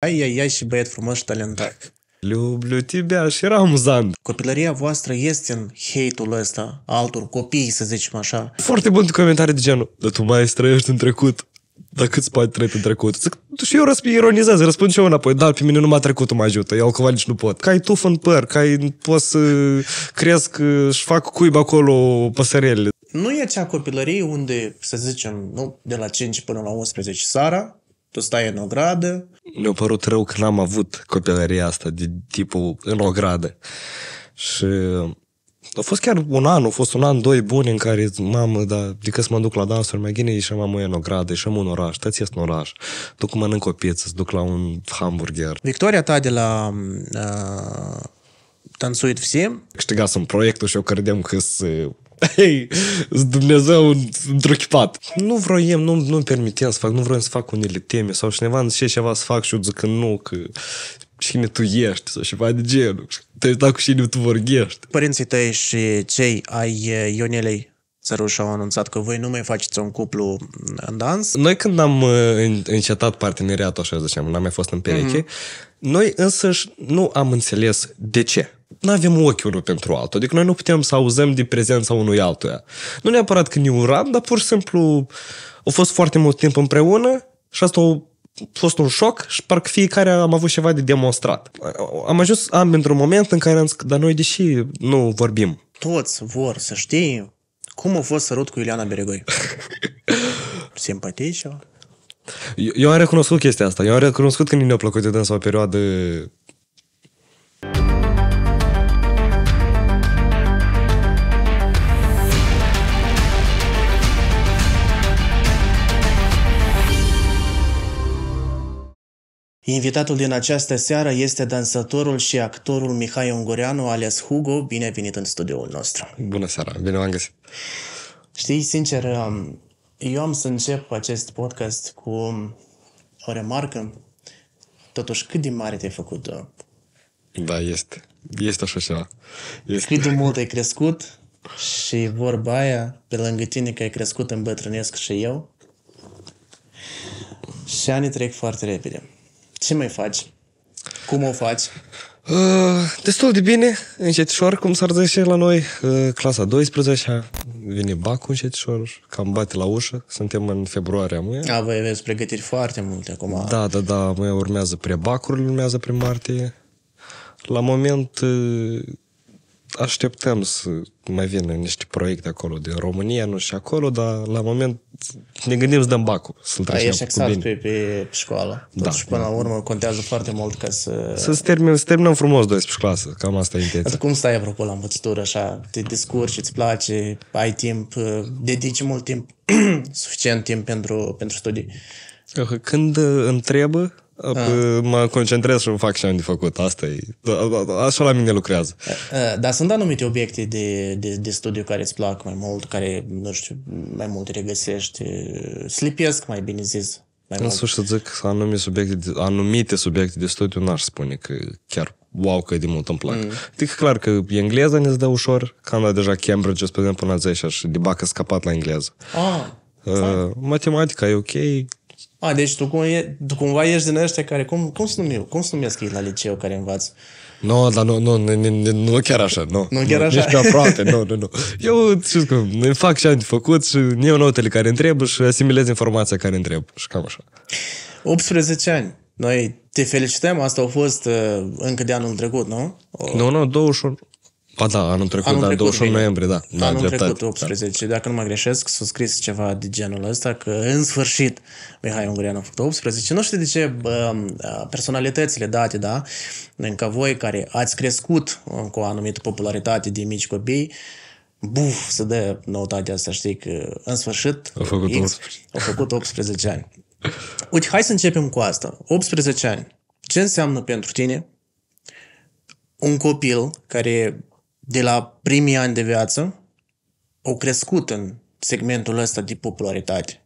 Ai-ai-ai și băiat frumos și talentat. Люблю тебя și Ramzan. Copilăria voastră este în hate-ul ăsta, altor copii, să zicem așa. Foarte bun comentarii de genul, dar tu mai străiești în trecut. Dar cât poate trăit în trecut? Zic, și eu răsp- ironizez, răspund și eu înapoi. Dar pe mine m-a trecut, mă ajută, eu altcumva nici nu pot. Cai ai tuf în păr, ca ai, poți să cresc și fac cuib acolo păsărele. Nu e acea copilărie unde, să zicem, nu, de la 5 până la 11 sara, tu stai în ogradă. Mi-a părut rău că n-am avut copilăria asta de tipul în ogradă. Și a fost chiar un an, a fost un an, doi buni în care, mamă, de decât să mă duc la dansuri, mai gine ieșeam mamă în ogradă, ieșeam în oraș, tăți în oraș, duc mănânc o pieță, duc la un hamburger. Victoria ta de la uh, tanțuit всем. Câștigasem proiectul și eu credeam că sunt Ei, Dumnezeu întruchipat. Nu vroiem, nu, nu-mi permiteam să fac, nu vroiam să fac unele teme sau cineva îmi zice ceva să fac și eu zic că nu, că cine tu ești sau ceva de genul. Te da cu cine tu vorbești. Părinții tăi și cei ai Ionelei Țăruș au anunțat că voi nu mai faceți un cuplu în dans. Noi când am încetat parteneriatul, așa zicem, n-am mai fost în pereche, mm-hmm. noi însăși nu am înțeles de ce nu avem ochi unul pentru altul. Adică noi nu putem să auzăm de prezența unui altuia. Nu neapărat că ne uram, dar pur și simplu au fost foarte mult timp împreună și asta a fost un șoc și parcă fiecare am avut ceva de demonstrat. Am ajuns am într-un moment în care am zis că, dar noi deși nu vorbim. Toți vor să știe cum a fost sărut cu Iuliana Beregoi. Simpatie ceva? Eu, eu am recunoscut chestia asta. Eu am recunoscut că nu ne-a plăcut de dânsa o perioadă Invitatul din această seară este dansatorul și actorul Mihai Ungureanu, alias Hugo. Bine venit în studioul nostru! Bună seara! Bine v-am găsit! Știi, sincer, um, eu am să încep acest podcast cu o remarcă. Totuși, cât de mare te-ai făcut? Uh? Da, este. Este așa ceva. Este. Cât de mult ai crescut și vorba aia, pe lângă tine că ai crescut îmbătrânesc și eu. Și anii trec foarte repede. Ce mai faci? Cum o faci? Uh, destul de bine, încetșor, cum s-ar zice la noi, uh, clasa 12 vine bacul încetșor, cam bate la ușă, suntem în februarie amuia. A, voi aveți pregătiri foarte multe acum. Da, da, da, mai urmează prebacurile, urmează pre martie. La moment uh, așteptăm să mai vină niște proiecte acolo din România, nu și acolo, dar la moment ne gândim să dăm bacul, să-l da, trecem da, ești exact, pe, pe, școală. Da, și până da. la urmă contează foarte mult ca să... să termin, să terminăm frumos 12 clasă, cam asta e intenția. Cum stai apropo la învățătură așa? Te descurci, îți place, ai timp, uh, dedici mult timp, suficient timp pentru, pentru studii? Când uh, întrebă, a. Ah. Uh, mă concentrez și fac ce am de făcut. Asta e. Da, da, da, așa la mine lucrează. Eh, eh, dar sunt anumite obiecte de, de, de studiu care îți plac mai mult, care, nu știu, mai mult regăsești. Eh, Slipesc, mai bine zis. Mai sfârșit, Să zic, anumite subiecte, anumite subiecte de studiu n-aș spune că chiar wow, că de mult îmi plac. Mm. Adică clar că engleza ne-ți dă ușor, că am deja Cambridge, spre exemplu, la a 10 și de bacă scapat la engleză. Ah, uh, matematica e ok, a, deci tu, cum e, tu cumva ești din ăștia care... Cum, cum se numiu? Cum se numesc ei la liceu care învață? Nu, no, dar nu, nu, nu, nu chiar așa, nu. Nu chiar așa? Nici pe aproape, nu, nu, nu. Eu, știu cum, fac ce am făcut și eu notele care întreb și asimilez informația care întreb și cam așa. 18 ani. Noi te felicităm, asta a fost uh, încă de anul trecut, nu? O... Nu, nu, 21. Ba da, anul trecut, anul da, trecut 21 vine. noiembrie, da, da. da anul dreptate, trecut, 18. Da. Dacă nu mă greșesc, s-a scris ceva de genul ăsta că în sfârșit Mihai Ungureanu a făcut 18. Nu știu de ce bă, personalitățile date, da, încă voi care ați crescut cu o anumită popularitate de mici copii, buf, să dă noutatea asta, știi, că în sfârșit a făcut, X, 18. A făcut 18 ani. Uite, hai să începem cu asta. 18 ani. Ce înseamnă pentru tine un copil care de la primii ani de viață au crescut în segmentul ăsta de popularitate.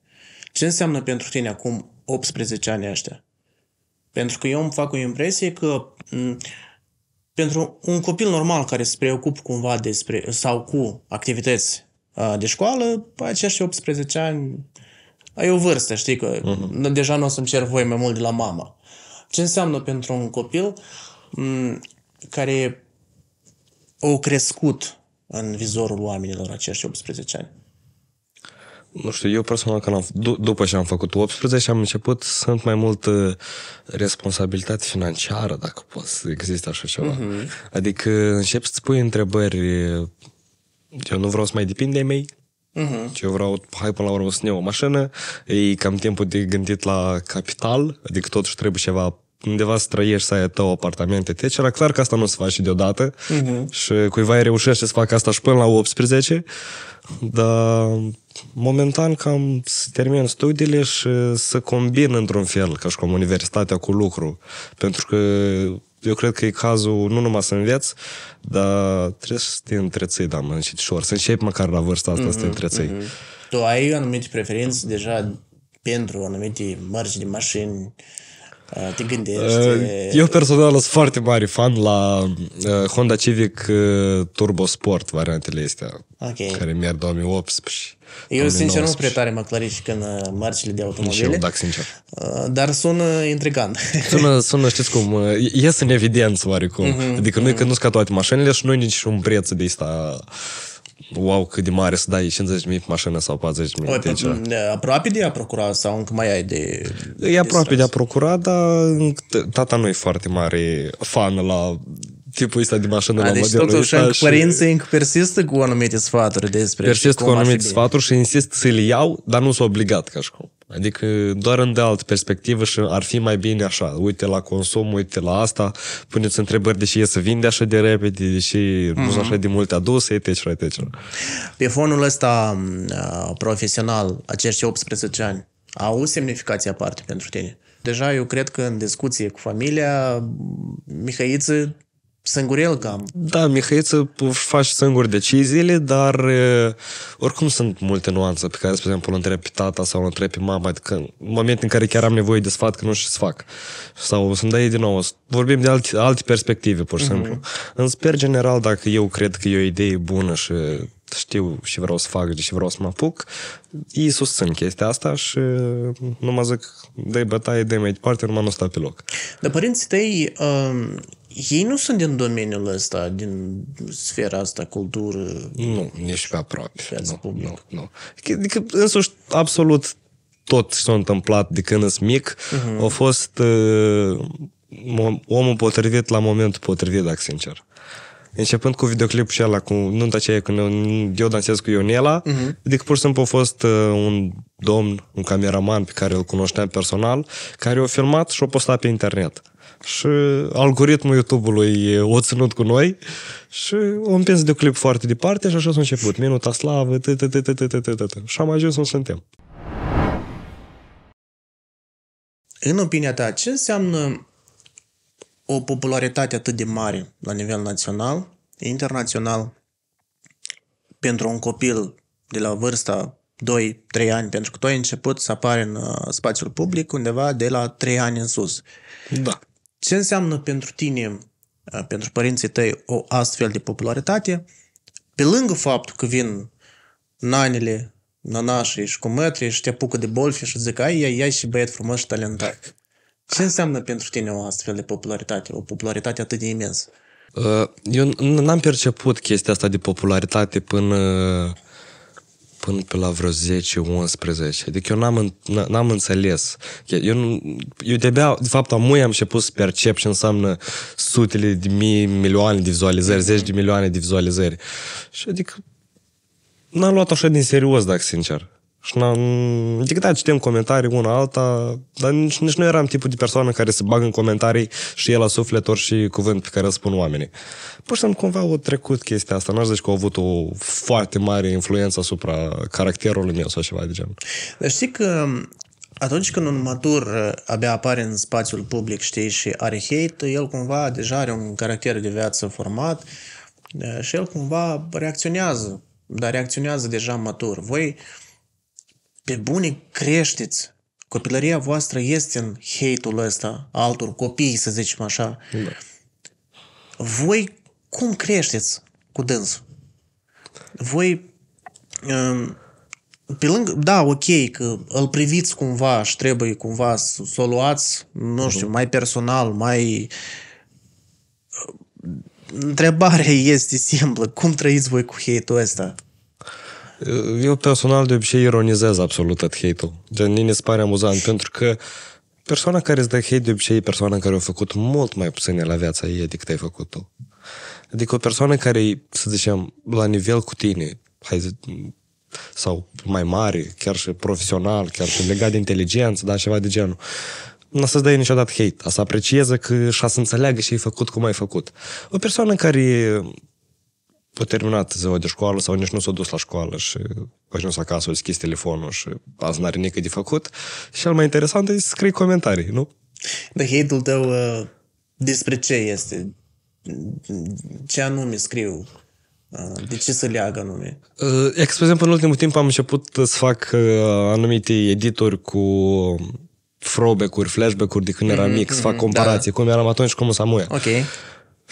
Ce înseamnă pentru tine acum 18 ani ăștia? Pentru că eu îmi fac o impresie că m- pentru un copil normal care se preocupă cumva despre sau cu activități de școală, aceștia 18 ani ai o vârstă, știi că uh-huh. deja nu o să-mi cer voi mai mult de la mama. Ce înseamnă pentru un copil m- care au crescut în vizorul oamenilor acești 18 ani? Nu știu, eu personal, când am, d- după ce am făcut 18, am început să sunt mai mult uh, responsabilitate financiară, dacă poți să există așa ceva. Uh-huh. Adică încep să-ți pui întrebări, uh, eu nu vreau să mai depind de mei, Uh-huh. Mhm. Ce eu vreau, hai până la urmă să ne o mașină, e cam timpul de gândit la capital, adică totuși trebuie ceva undeva să trăiești, să ai tău apartament, etc. Deci era clar că asta nu se face deodată uh-huh. și cuiva îi reușește să facă asta și până la 18, dar momentan cam să termin studiile și să combin într-un fel, ca și cum universitatea cu lucru. Pentru că eu cred că e cazul nu numai să înveți, dar trebuie să te întreții, da, mă, ușor. să începi măcar la vârsta asta mm-hmm, să te mhm, întreții. Mm-hmm. Tu ai anumite preferințe deja pentru anumite mărci de mașini, Uh, te gândești. Uh, eu personal sunt foarte mare fan la uh, Honda Civic Turbo Sport, variantele astea, okay. care merg 2018. Eu, sincer, nu prea tare mă clarific în marcile de automobile. Nici eu, dacă sincer. Dar sună intrigant. Sună, sună știți cum, ies în evidență oarecum. Mm-hmm. Adică nu mm-hmm. că mhm. nu sunt ca toate mașinile și nu nici un preț de asta wow, cât de mare să dai 50.000 pe mașină sau 40.000. aproape de a procura sau încă mai ai de... E aproape de, de a procura, dar tata nu e foarte mare fan la tipul ăsta de mașină a, la deci modelul totuși încă și... părinții încă persistă cu anumite sfaturi despre Persistă cu anumite sfaturi și insist să le iau, dar nu sunt s-o obligat ca și cum. Adică doar în de altă perspectivă și ar fi mai bine așa. Uite la consum, uite la asta, puneți întrebări de ce să vinde așa de repede, de ce mm-hmm. nu așa de multe aduse, etc. etc. Pe fonul ăsta uh, profesional, acești 18 ani, au o semnificație aparte pentru tine? Deja eu cred că în discuție cu familia, Mihaiță, Sângurel cam. Da, Mihai, să faci singur deciziile, dar e, oricum sunt multe nuanțe pe care, spre exemplu, îl întreb pe tata sau îl întreb pe mama, adică în momentul în care chiar am nevoie de sfat, că nu știu să fac. Sau sunt dai din nou, vorbim de alte, alte perspective, pur și mhm. simplu. Mm-hmm. În sper general, dacă eu cred că e o idee bună și știu și vreau să fac, și vreau să mă apuc, ei susțin chestia asta și nu mă zic, dă bătaie, dă mai departe, numai nu sta pe loc. Dar părinții tăi um, ei nu sunt din domeniul ăsta, din sfera asta, cultură. Nu, nici pe aproape. Nu, nu, nu. Adică, însuși, absolut tot ce s-a întâmplat de când sunt mic uh-huh. a fost uh, omul potrivit la momentul potrivit, dacă sincer. Începând cu videoclipul și ala, cu nunta aceea când eu, eu dansez cu Ionela, uh-huh. adică pur și simplu a fost uh, un domn, un cameraman pe care îl cunoșteam personal, care a filmat și a postat pe internet și algoritmul YouTube-ului o ținut cu noi și o împins de un clip foarte departe și așa s-a început. Minuta slavă, și am ajuns unde suntem. În opinia ta, ce înseamnă o popularitate atât de mare la nivel național, internațional, pentru un copil de la vârsta 2-3 ani, pentru că tu ai început să apari în uh, spațiul public undeva de la 3 ani în sus. Da. Ce înseamnă pentru tine, pentru părinții tăi, o astfel de popularitate? Pe lângă faptul că vin nanele, nanașii și cumetrii și te apucă de bolfi și zic, ai, ai, ai și băiat frumos și talentat. Ce înseamnă pentru tine o astfel de popularitate, o popularitate atât de imensă? Uh, eu n-am perceput chestia asta de popularitate până până pe la vreo 10-11. Adică eu n-am, n-am înțeles. Eu, eu de-abia, de fapt, amuia am și pus percep ce înseamnă sutele de mii, milioane de vizualizări, zeci de milioane de vizualizări. Și adică n-am luat așa din serios, dacă sincer. Și n-am dictat, da, citim comentarii una alta, dar nici, nici nu eram tipul de persoană care se bagă în comentarii și el la sufletor și cuvânt pe care îl spun oamenii. Pur și simplu cumva au trecut chestia asta. N-aș zice că au avut o foarte mare influență asupra caracterului meu sau ceva de genul. Dar știi că um, atunci când un matur uh, abia apare în spațiul public, știi, și are hate, el cumva deja are un caracter de viață format uh, și el cumva reacționează, dar reacționează deja matur. Voi pe bune creșteți. Copilăria voastră este în hate-ul ăsta, altor copii, să zicem așa. Da. Voi cum creșteți cu dânsul? Voi um, pe lângă, da, ok, că îl priviți cumva și trebuie cumva să, să o luați, nu știu, mhm. mai personal, mai... Uh, întrebarea este simplă, cum trăiți voi cu hate-ul ăsta? Eu personal de obicei ironizez absolut tot hate-ul. Gen, mi se pare amuzant, pentru că persoana care îți dă hate de obicei e persoana care a făcut mult mai puțin la viața ei decât ai făcut tu. Adică o persoană care e, să zicem, la nivel cu tine, hai zi, sau mai mare, chiar și profesional, chiar și legat de inteligență, da, ceva de genul, nu o să-ți dai niciodată hate. Asta aprecieze că și-a să înțeleagă și ai făcut cum ai făcut. O persoană care Po terminat ziua de școală sau nici nu s-a dus la școală și a ajuns acasă, a deschis telefonul și azi n-are nică de făcut. Și cel mai interesant e să scrii comentarii, nu? Dar hate-ul tău ă, despre ce este? Ce anume scriu? Ă, de ce să leagă anume? Uh, ă, spre exemplu, în ultimul timp am început să fac anumite edituri cu throwback-uri, flashback-uri de când mm-hmm, mic, să mhm, fac comparații, da. cum eram atunci și cum sunt acum. Ok.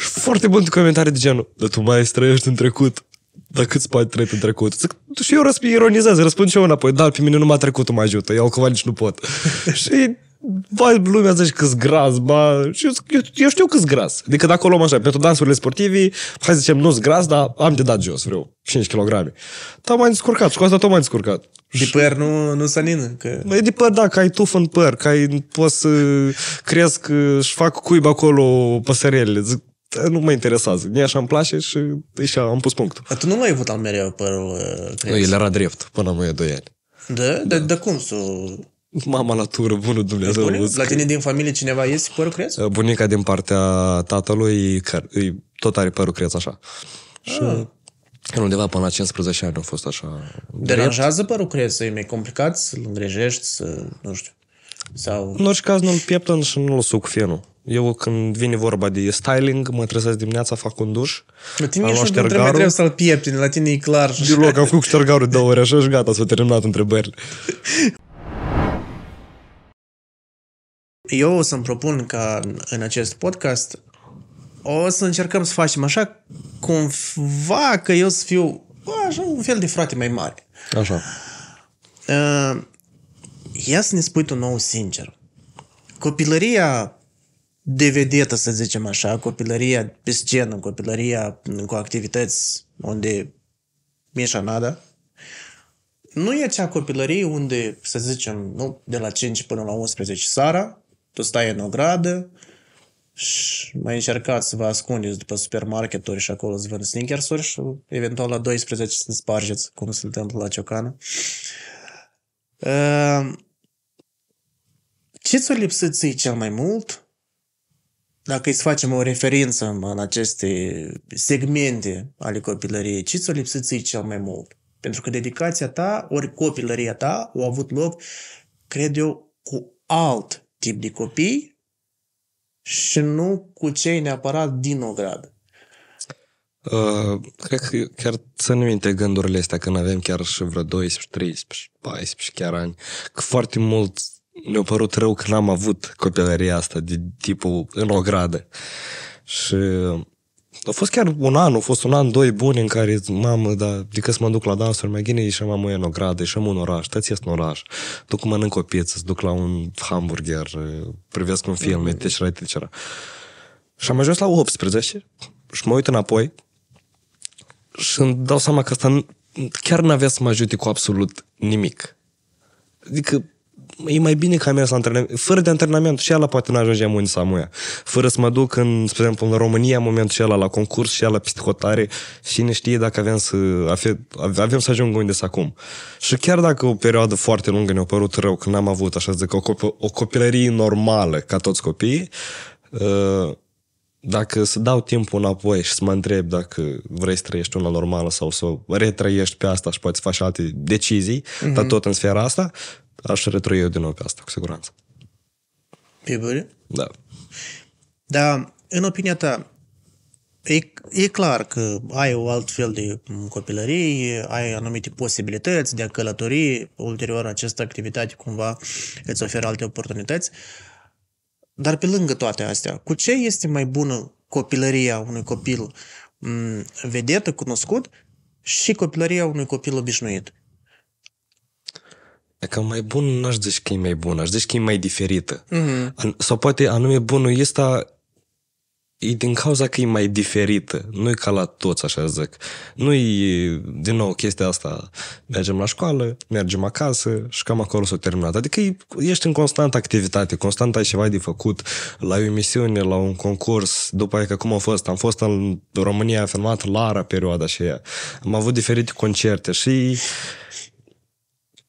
Și foarte bun comentarii de genul, dar tu mai trăiești în trecut. Dar cât poate trăi în trecut? Zic, și eu răsp- ironizez, răspund și eu înapoi, dar pe mine nu m-a trecut, mă ajută, eu cumva nici nu pot. și Vai, lumea zice că-s gras, ba, și eu, eu, eu știu că-s gras. Adică dacă o luăm așa, pentru dansurile sportive, hai să zicem, nu-s gras, dar am de dat jos vreo 5 kg. Dar m descurcat și cu asta tot m descurcat. De păr nu, nu se nină? Că... E de păr, da, că ai tuf în păr, că ai, poți să cresc și fac cuib acolo păsărelele. Zic, nu mă interesează. Mie așa îmi place și așa am pus punctul. Dar tu nu l-ai avut al mereu părul uh, Nu, el era drept până mai doi ani. Da? da. De, de cum să... Mama tură, bunul Dumnezeu. Bune? La tine din familie cineva este părul creț? Uh, bunica din partea tatălui care tot are părul creț așa. Ah. Și undeva până la 15 ani a fost așa. Deranjează părul creț? E mai complicat să-l îngrijești, să, nu știu. Sau... În orice caz nu-l pieptăn și nu-l suc fienul. Eu când vine vorba de styling, mă trezesc dimineața, fac un duș. La tine nici nu trebuie să-l pieptin, la tine e clar. loc, am făcut ștergarul de două ori așa și gata, s-au terminat întrebările. Eu o să-mi propun ca în acest podcast o să încercăm să facem așa cumva că eu să fiu așa un fel de frate mai mare. Așa. Uh, ia să ne spui tu nou sincer. Copilăria de vedetă, să zicem așa, copilăria pe scenă, copilăria cu activități unde Mișa Nada, nu e cea copilărie unde, să zicem, nu, de la 5 până la 11 sara, tu stai în gradă și mai încercați să vă ascundeți după supermarketuri și acolo să vând sneakers și eventual la 12 să spargeți, cum se întâmplă la Ciocană. Ehm, ce ți-a lipsit cel mai mult dacă îi facem o referință în aceste segmente ale copilăriei, ce ți-o lipsit cel mai mult? Pentru că dedicația ta, ori copilăria ta, au avut loc, cred eu, cu alt tip de copii și nu cu cei neapărat din Ograd. Uh, cred că chiar țin minte gândurile astea când avem chiar și vreo 12, 13, 14 chiar ani, că foarte mult mi-a părut rău că n-am avut copilăria asta de tipul în o gradă. Și a fost chiar un an, a fost un an, doi buni în care, mamă, dar că să mă duc la dansuri, mai gine ieșeam mamă în o gradă, ieșeam în oraș, tăți în oraș, duc mănânc o să duc la un hamburger, privesc un film, mm-hmm. etc., etc. Și am ajuns la 18 și mă uit înapoi și îmi dau seama că asta chiar n-avea să mă ajute cu absolut nimic. Adică e mai bine ca mers la antrenament. Fără de antrenament și ala poate nu ajunge în să amuia. Fără să mă duc, în, spre exemplu, în România, în momentul și ala, la concurs și ala, peste hotare, ne știe dacă avem să, avem să ajung unde să acum. Și chiar dacă o perioadă foarte lungă ne-a părut rău, că n-am avut, așa să zic, o, cop- o copilărie normală ca toți copiii, uh, dacă să dau timpul înapoi și să mă întreb dacă vrei să trăiești una normală sau să o retrăiești pe asta și poți faci alte decizii, mm-hmm. dar mhm. tot în sfera asta, aș retrăi eu din nou pe asta, cu siguranță. E bine? Da. Dar, în opinia ta, e, e clar că ai o fel de copilărie, ai anumite posibilități de a călători, ulterior această activitate cumva îți oferă alte oportunități, dar pe lângă toate astea, cu ce este mai bună copilăria unui copil mm, vedetă, cunoscut, și copilăria unui copil obișnuit? E că mai bun, n-aș zice că e mai bun, aș zice că e mai diferită. Mm-hmm. Sau poate anume bunul ăsta e din cauza că e mai diferită. Nu e ca la toți, așa zic. Nu e, din nou, chestia asta. Mergem la școală, mergem acasă și cam acolo s-a terminat. Adică ești în constantă activitate, constant ai ceva de făcut, la o emisiune, la un concurs, după aia că cum a fost. Am fost în România, am filmat Lara perioada și ea. Am avut diferite concerte și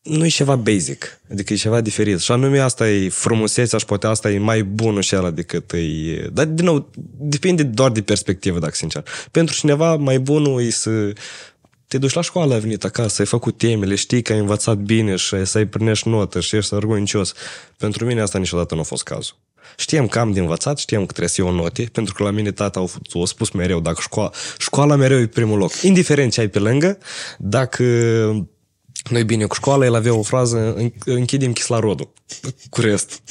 nu e ceva basic, adică e ceva diferit. Și anume asta e frumusețea și poate asta e mai bunul și ala decât e... Dar, din nou, depinde doar de perspectivă, dacă sincer. Pentru cineva, mai bunul e să te duci la școală, ai venit acasă, ai făcut temele, știi că ai învățat bine și să ai primești notă și ești argoncios. Pentru mine asta niciodată nu a fost cazul. Știam că am de învățat, știam că trebuie să iau note, pentru că la mine tata a spus mereu, dacă școala, școala mereu e primul loc. Indiferent ce ai pe lângă, dacă noi bine cu școala, el avea o frază, închidem chislarodul cu rest.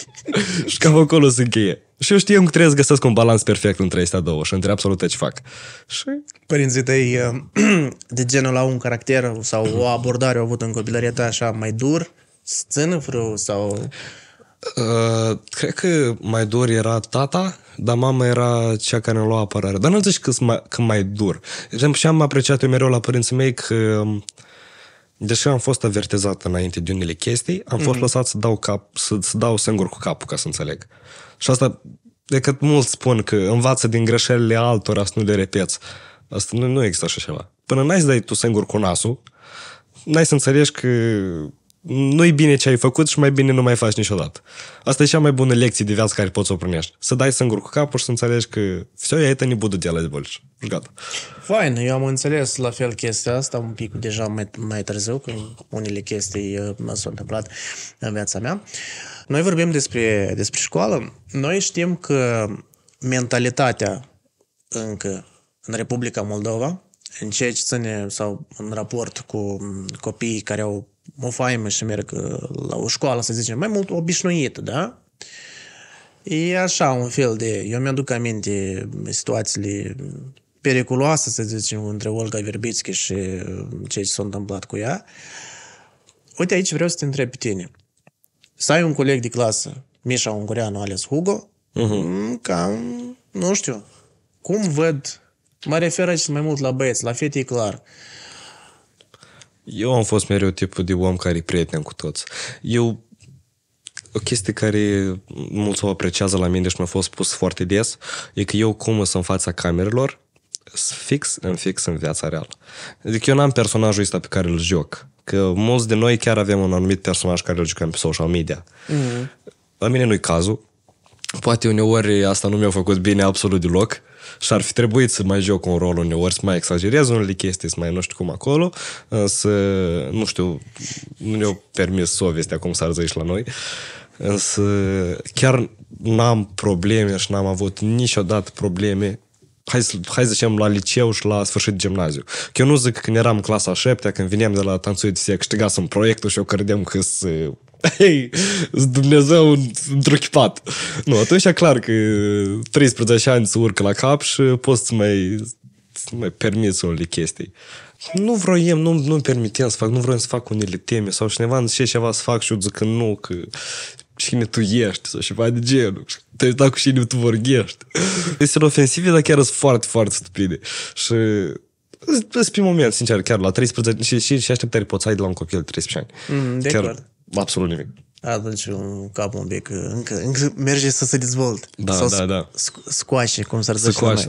și cam acolo se încheie. Și eu știam că trebuie să găsesc un balans perfect între astea două și între absolut ce fac. Și... Părinții tăi uh, de genul la un caracter sau o abordare au avut în copilărie ta așa mai dur, sțână vreo sau... Uh, cred că mai dur era tata, dar mama era cea care ne lua apărare. Dar nu zici că mai, că mai dur. De exemplu, și am apreciat eu mereu la părinții mei că uh, Deși am fost avertizat înainte de unele chestii, am mm-hmm. fost mhm. lăsat să dau, cap, să, să dau singur cu capul, ca să înțeleg. Și asta, de cât mulți spun că învață din greșelile altora să nu le repeți. Asta nu, nu există așa ceva. Până n-ai să dai tu singur cu nasul, n-ai să înțelegi că nu-i bine ce ai făcut și mai bine nu mai faci niciodată. Asta e cea mai bună lecție de viață care poți să o primești. Să dai singur cu capul și să înțelegi că все, e это не de делать bolș. Și gata. Fain, eu am înțeles la fel chestia asta un pic deja mai, mai târziu, că unele chestii uh, s-au întâmplat în viața mea. Noi vorbim despre, despre școală. Noi știm că mentalitatea încă în Republica Moldova, în ceea ce ține sau în raport cu mm, copiii care au o faimă și merg uh, la o școală, să zicem, mai mult obișnuită, da? E așa un fel de... Eu mi-aduc aminte situațiile periculoase, să zicem, între Olga Verbițchi și uh, ce s-a întâmplat cu ea. Uite, aici vreau să te întreb pe tine. Să ai un coleg de clasă, Mișa Ungureanu, ales Hugo, uh-huh. Mhm. Mm, cam, nu știu, cum văd, mă refer aici mai mult la băieți, la fete e clar, uh, eu am fost mereu tipul de om care e prieten cu toți. Eu o chestie care mulți o apreciază la mine și mi-a fost spus foarte des e că eu cum sunt în fața camerelor fix în fix în viața reală. Adică eu n-am personajul ăsta pe care îl joc. Că mulți de noi chiar avem un anumit personaj care îl jucăm pe social media. Mm. La mine nu-i cazul. Poate uneori asta nu mi-a făcut bine absolut deloc. Și ar fi trebuit să mai joc un rol uneori, să mai exagerez unele chestii, să mai nu știu cum acolo, însă, nu știu, nu ne-au permis sovestea cum s-ar zice la noi. Însă chiar n-am probleme și n-am avut niciodată probleme hai să, hai să zicem, la liceu și la sfârșit de gimnaziu. Că eu nu zic că când eram în clasa 7 când veneam de la tanțuit și câștigasem proiectul și eu credeam că sunt Hei, Dumnezeu chipat. Nu, atunci e clar că 13 ani se urcă la cap și poți să mai, să mai permiți unele chestii. Nu vroiem, nu, nu permitem să fac, nu vreau să fac unele teme sau cineva îmi zice ceva să fac și eu zic că nu, că cine tu ești sau ceva de genul. Te uita cu cine tu vorghești. Este ofensive, dar chiar sunt foarte, foarte stupide. Și Îți pe moment, sincer, chiar la 13 și, și, și așteptări poți ai de la un copil de 13 ani. Mm, de chiar, clar absolut nimic. Atunci da, deci un cap un pic, încă, încă merge să se dezvolte. Da, Sau da, da. Sco- Scoace, cum s-ar zice. Scoace,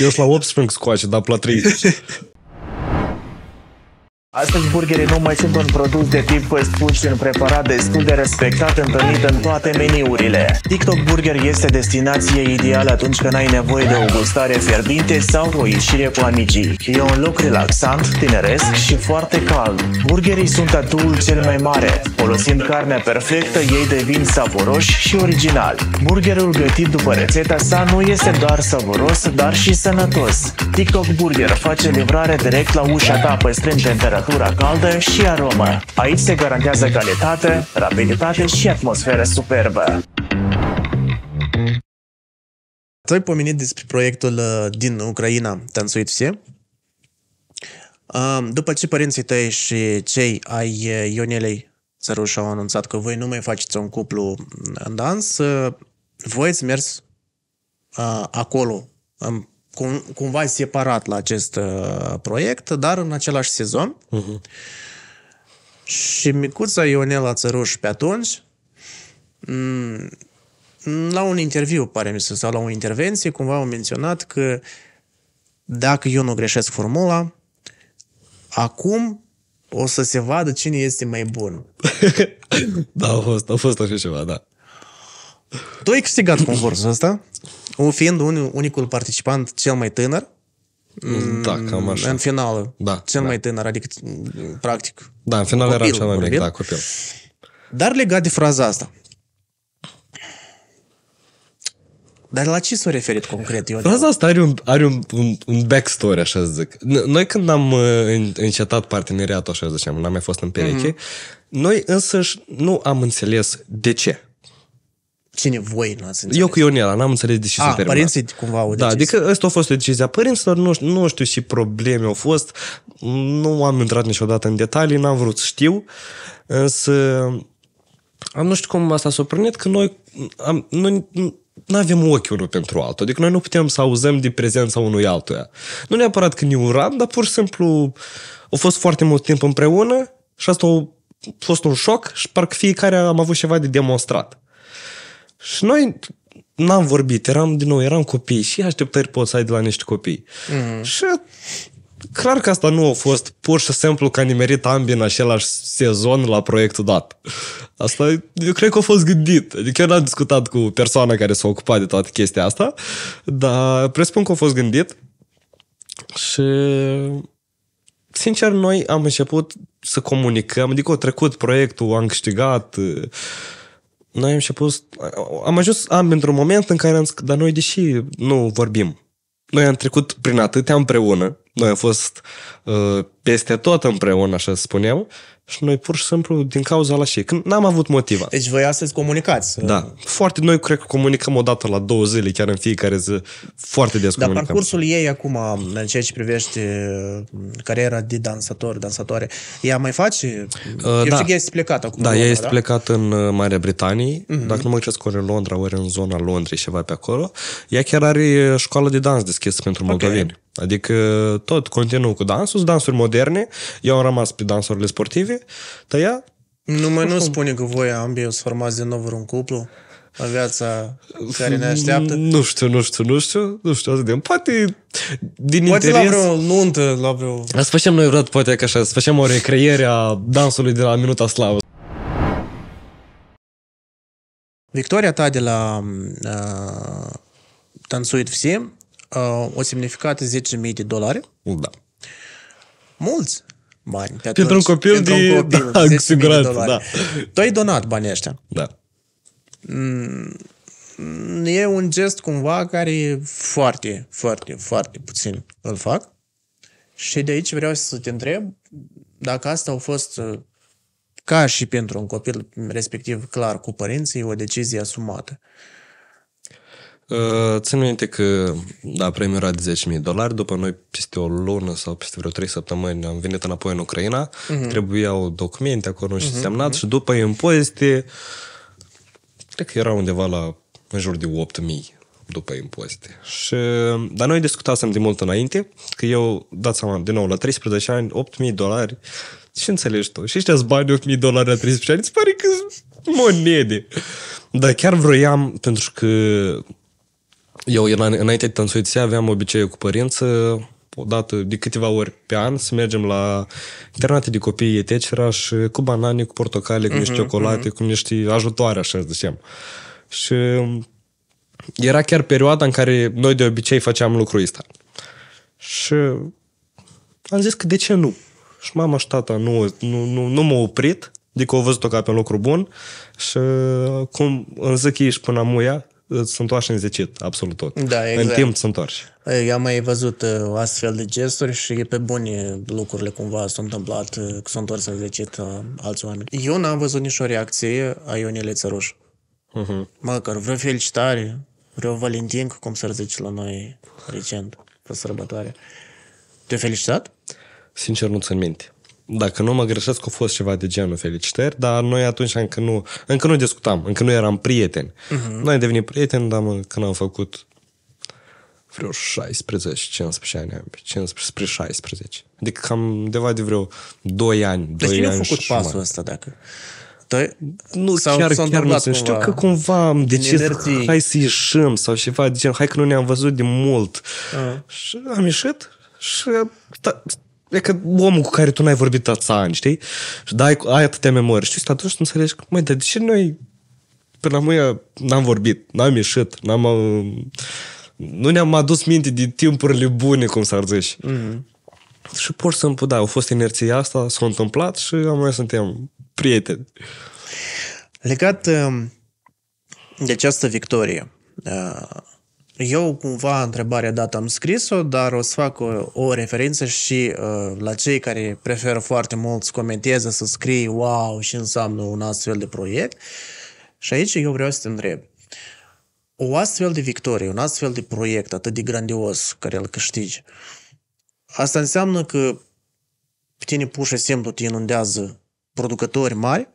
Eu sunt la 18 scoace, dar la 30. Astăzi, burgerii nu mai sunt un produs de tip fast food, ci un preparat destul de respectat întâlnit în toate meniurile. TikTok Burger este destinație ideală atunci când ai nevoie de o gustare fierbinte sau o ieșire cu amicii. E un loc relaxant, tineresc și foarte cald. Burgerii sunt atul cel mai mare. Folosind carnea perfectă, ei devin savuroși și originali. Burgerul gătit după rețeta sa nu este doar savuros, dar și sănătos. TikTok Burger face livrare direct la ușa ta păstrând temperatura temperatura caldă și aromă. Aici se garantează calitate, rapiditate și atmosferă superbă. Tu ai pomenit despre proiectul uh, din Ucraina, Tansuit Vse? Um, după ce părinții tăi și cei ai uh, Ionelei Țăruș au anunțat că voi nu mai faceți un cuplu uh, în dans, voi ați mers acolo, în cum, cumva separat la acest uh, proiect, dar în același sezon. Uh-huh. Și micuța Ionela Țăruș pe atunci, m- mm, la un interviu, pare mi se, sau la o intervenție, cumva au menționat că dacă eu nu greșesc formula, acum o să se vadă cine este mai bun. da, a fost, a fost așa ceva, da. Tu ai câștigat concursul ăsta, fiind un, unicul participant cel mai tânăr da, mm, cam așa. În final, Da. Cel da. mai tânăr, adică, practic. Da, în final copil, era cel mai mic, da, copil. Dar legat de fraza asta. Dar la ce s-a referit concret? Eu fraza asta are un, are un, un, un backstory, așa zic. Noi când am încetat uh, parteneriatul, așa zicem, n-am mai fost în pereche, mm-hmm. noi însăși nu am înțeles de ce ce nevoie nu ați înțeles? Eu cu Ionela, n-am înțeles de ce a, s terminat. părinții cumva au decis. Da, adică asta a fost o decizie a părinților, nu, nu știu ce probleme au fost, nu am intrat niciodată în detalii, n-am vrut să știu, însă am nu știu cum asta s-a prânit, că noi am, nu, nu avem ochi unul pentru altul. Adică noi nu putem să auzăm de prezența unui altuia. Nu neapărat că ne uram, dar pur și simplu au fost foarte mult timp împreună și asta a fost un șoc și parcă fiecare am avut ceva de demonstrat. Și noi n-am vorbit, eram din nou, eram copii și așteptări poți să ai de la niște copii. Mm. Și clar că asta nu a fost pur și simplu că a nimerit ambii în același sezon la proiectul dat. Asta eu cred că a fost gândit. Adică eu n-am discutat cu persoana care s-a ocupat de toată chestia asta, dar presupun că a fost gândit și sincer, noi am început să comunicăm, adică a trecut proiectul, am câștigat, noi am început, am ajuns am într-un moment în care am zis, dar noi deși nu vorbim, noi am trecut prin atâtea împreună, noi am fost uh, peste tot împreună, așa spuneam, și noi pur și simplu, din cauza la ce? Când n-am avut motiva. Deci voi astăzi comunicați. Da. Foarte, noi cred că comunicăm o dată la două zile, chiar în fiecare zi, foarte des comunicăm. Dar parcursul ei acum, în ceea ce privește uh, cariera de dansator, dansatoare, ea mai face? Uh, Eu da. știu că ea este plecată acum. Da, ea este da? plecată în uh, Marea Britanie, uh-huh. dacă nu mă cresc ori în Londra, ori în zona Londrei, ceva pe acolo. Ea chiar are uh, școală de dans deschisă pentru okay. moldoveni. Adică tot continuu cu dansul, dansuri moderne, eu am rămas pe dansurile sportive, dar ea... mai nu spune că voi ambii o să formați din nou vreun cuplu în viața care ne așteaptă? Nu știu, nu știu, nu știu, nu știu, atât Poate din poate interes... la vreo nuntă, la vreo... Să facem noi vreodată, poate că așa, să facem o recreiere a dansului de la Minuta Slavă. Victoria ta de la uh, Tansuit Всем uh, o semnificată 10.000 de dolari. Da. Mulți bani. Pe atunci, pentru un copil pentru de... Un copil, da, siguranță, de dolari. Da. Tu ai donat banii ăștia. Da. Mm, e un gest cumva care foarte, foarte, foarte puțin îl fac. Și de aici vreau să te întreb dacă asta au fost uh, ca și pentru un copil respectiv clar cu părinții o decizie asumată. Uh, Uh, țin minte că, da, premiul era de 10.000 dolari, după noi peste o lună sau peste vreo 3 săptămâni am venit înapoi în Ucraina, uh-huh. trebuiau documente acolo, și uh-huh, semnat uh-huh. și după impozite, cred că era undeva la în jur de 8.000 după impozite. Și, dar noi discutasem de mult înainte, că eu, dați seama, din nou, la 13 ani, 8.000 dolari, și înțelegi tu? Și ăștia bani 8.000 dolari la 13 ani, îți pare că monede. Dar chiar vroiam, pentru că eu, înainte de tansuiția, aveam obiceiul cu părință o dată de câteva ori pe an să mergem la internate de copii etecera și cu banane, cu portocale, cu uh-huh, niște mhm, mhm. ciocolate, uh-huh. cu niște ajutoare, așa să zicem. Și era chiar perioada în care noi de obicei făceam lucrul ăsta. Și am zis că de ce nu? Și mama și tata nu, nu, nu, nu m-au oprit, adică au văzut-o ca pe un lucru bun și cum în zic ei și până muia, îți întoarce în zecit, absolut tot. Da, exact. În timp îți Eu Am mai văzut uh, astfel de gesturi și e pe bune lucrurile cumva s-au întâmplat uh, că s-au întors în zecit uh, alți oameni. Eu n-am văzut nicio reacție a Ionelei Țăruș. Uh-huh. Mhm. Măcar vreo felicitare, vreo Valentin, cum s-ar zice la noi recent, pe sărbătoare. te ai felicitat? Sincer, nu țin minte dacă nu mă greșesc, a fost ceva de genul felicitări, dar noi atunci încă nu, încă nu discutam, încă nu eram prieteni. Uh-huh. Noi devenim prieteni, dar mă, când am făcut vreo 16, 15 ani, 15 spre 16. Adică cam deva de vreo 2 ani, 2 deci ani făcut și pasul mai. ăsta, dacă... Doi? Nu, sau chiar, chiar nu sunt. Știu că cumva am decis, hai să ieșim sau ceva de genul, hai că nu ne-am văzut de mult. Uh-huh. Și am ieșit și da, E că omul cu care tu n-ai vorbit atâția ani, știi? Și dai, ai atâtea memori. Și tu atunci înțelegi că, măi, dar de ce noi până la n-am vorbit, n-am ieșit, n-am... Uh, nu ne-am adus minte de timpurile bune, cum s-ar zice. Mm-hmm. Și pur și simplu, da, a fost inerția asta, s-a întâmplat și mai suntem prieteni. Legat um, de această victorie, uh, eu cumva întrebarea dată am scris-o, dar o să fac o, o referință și uh, la cei care preferă foarte mult să comenteze, să scrie wow, și înseamnă un astfel de proiect. Și aici eu vreau să te întreb. O astfel de victorie, un astfel de proiect atât de grandios care îl câștigi, asta înseamnă că pe tine pur și simplu te inundează producători mari,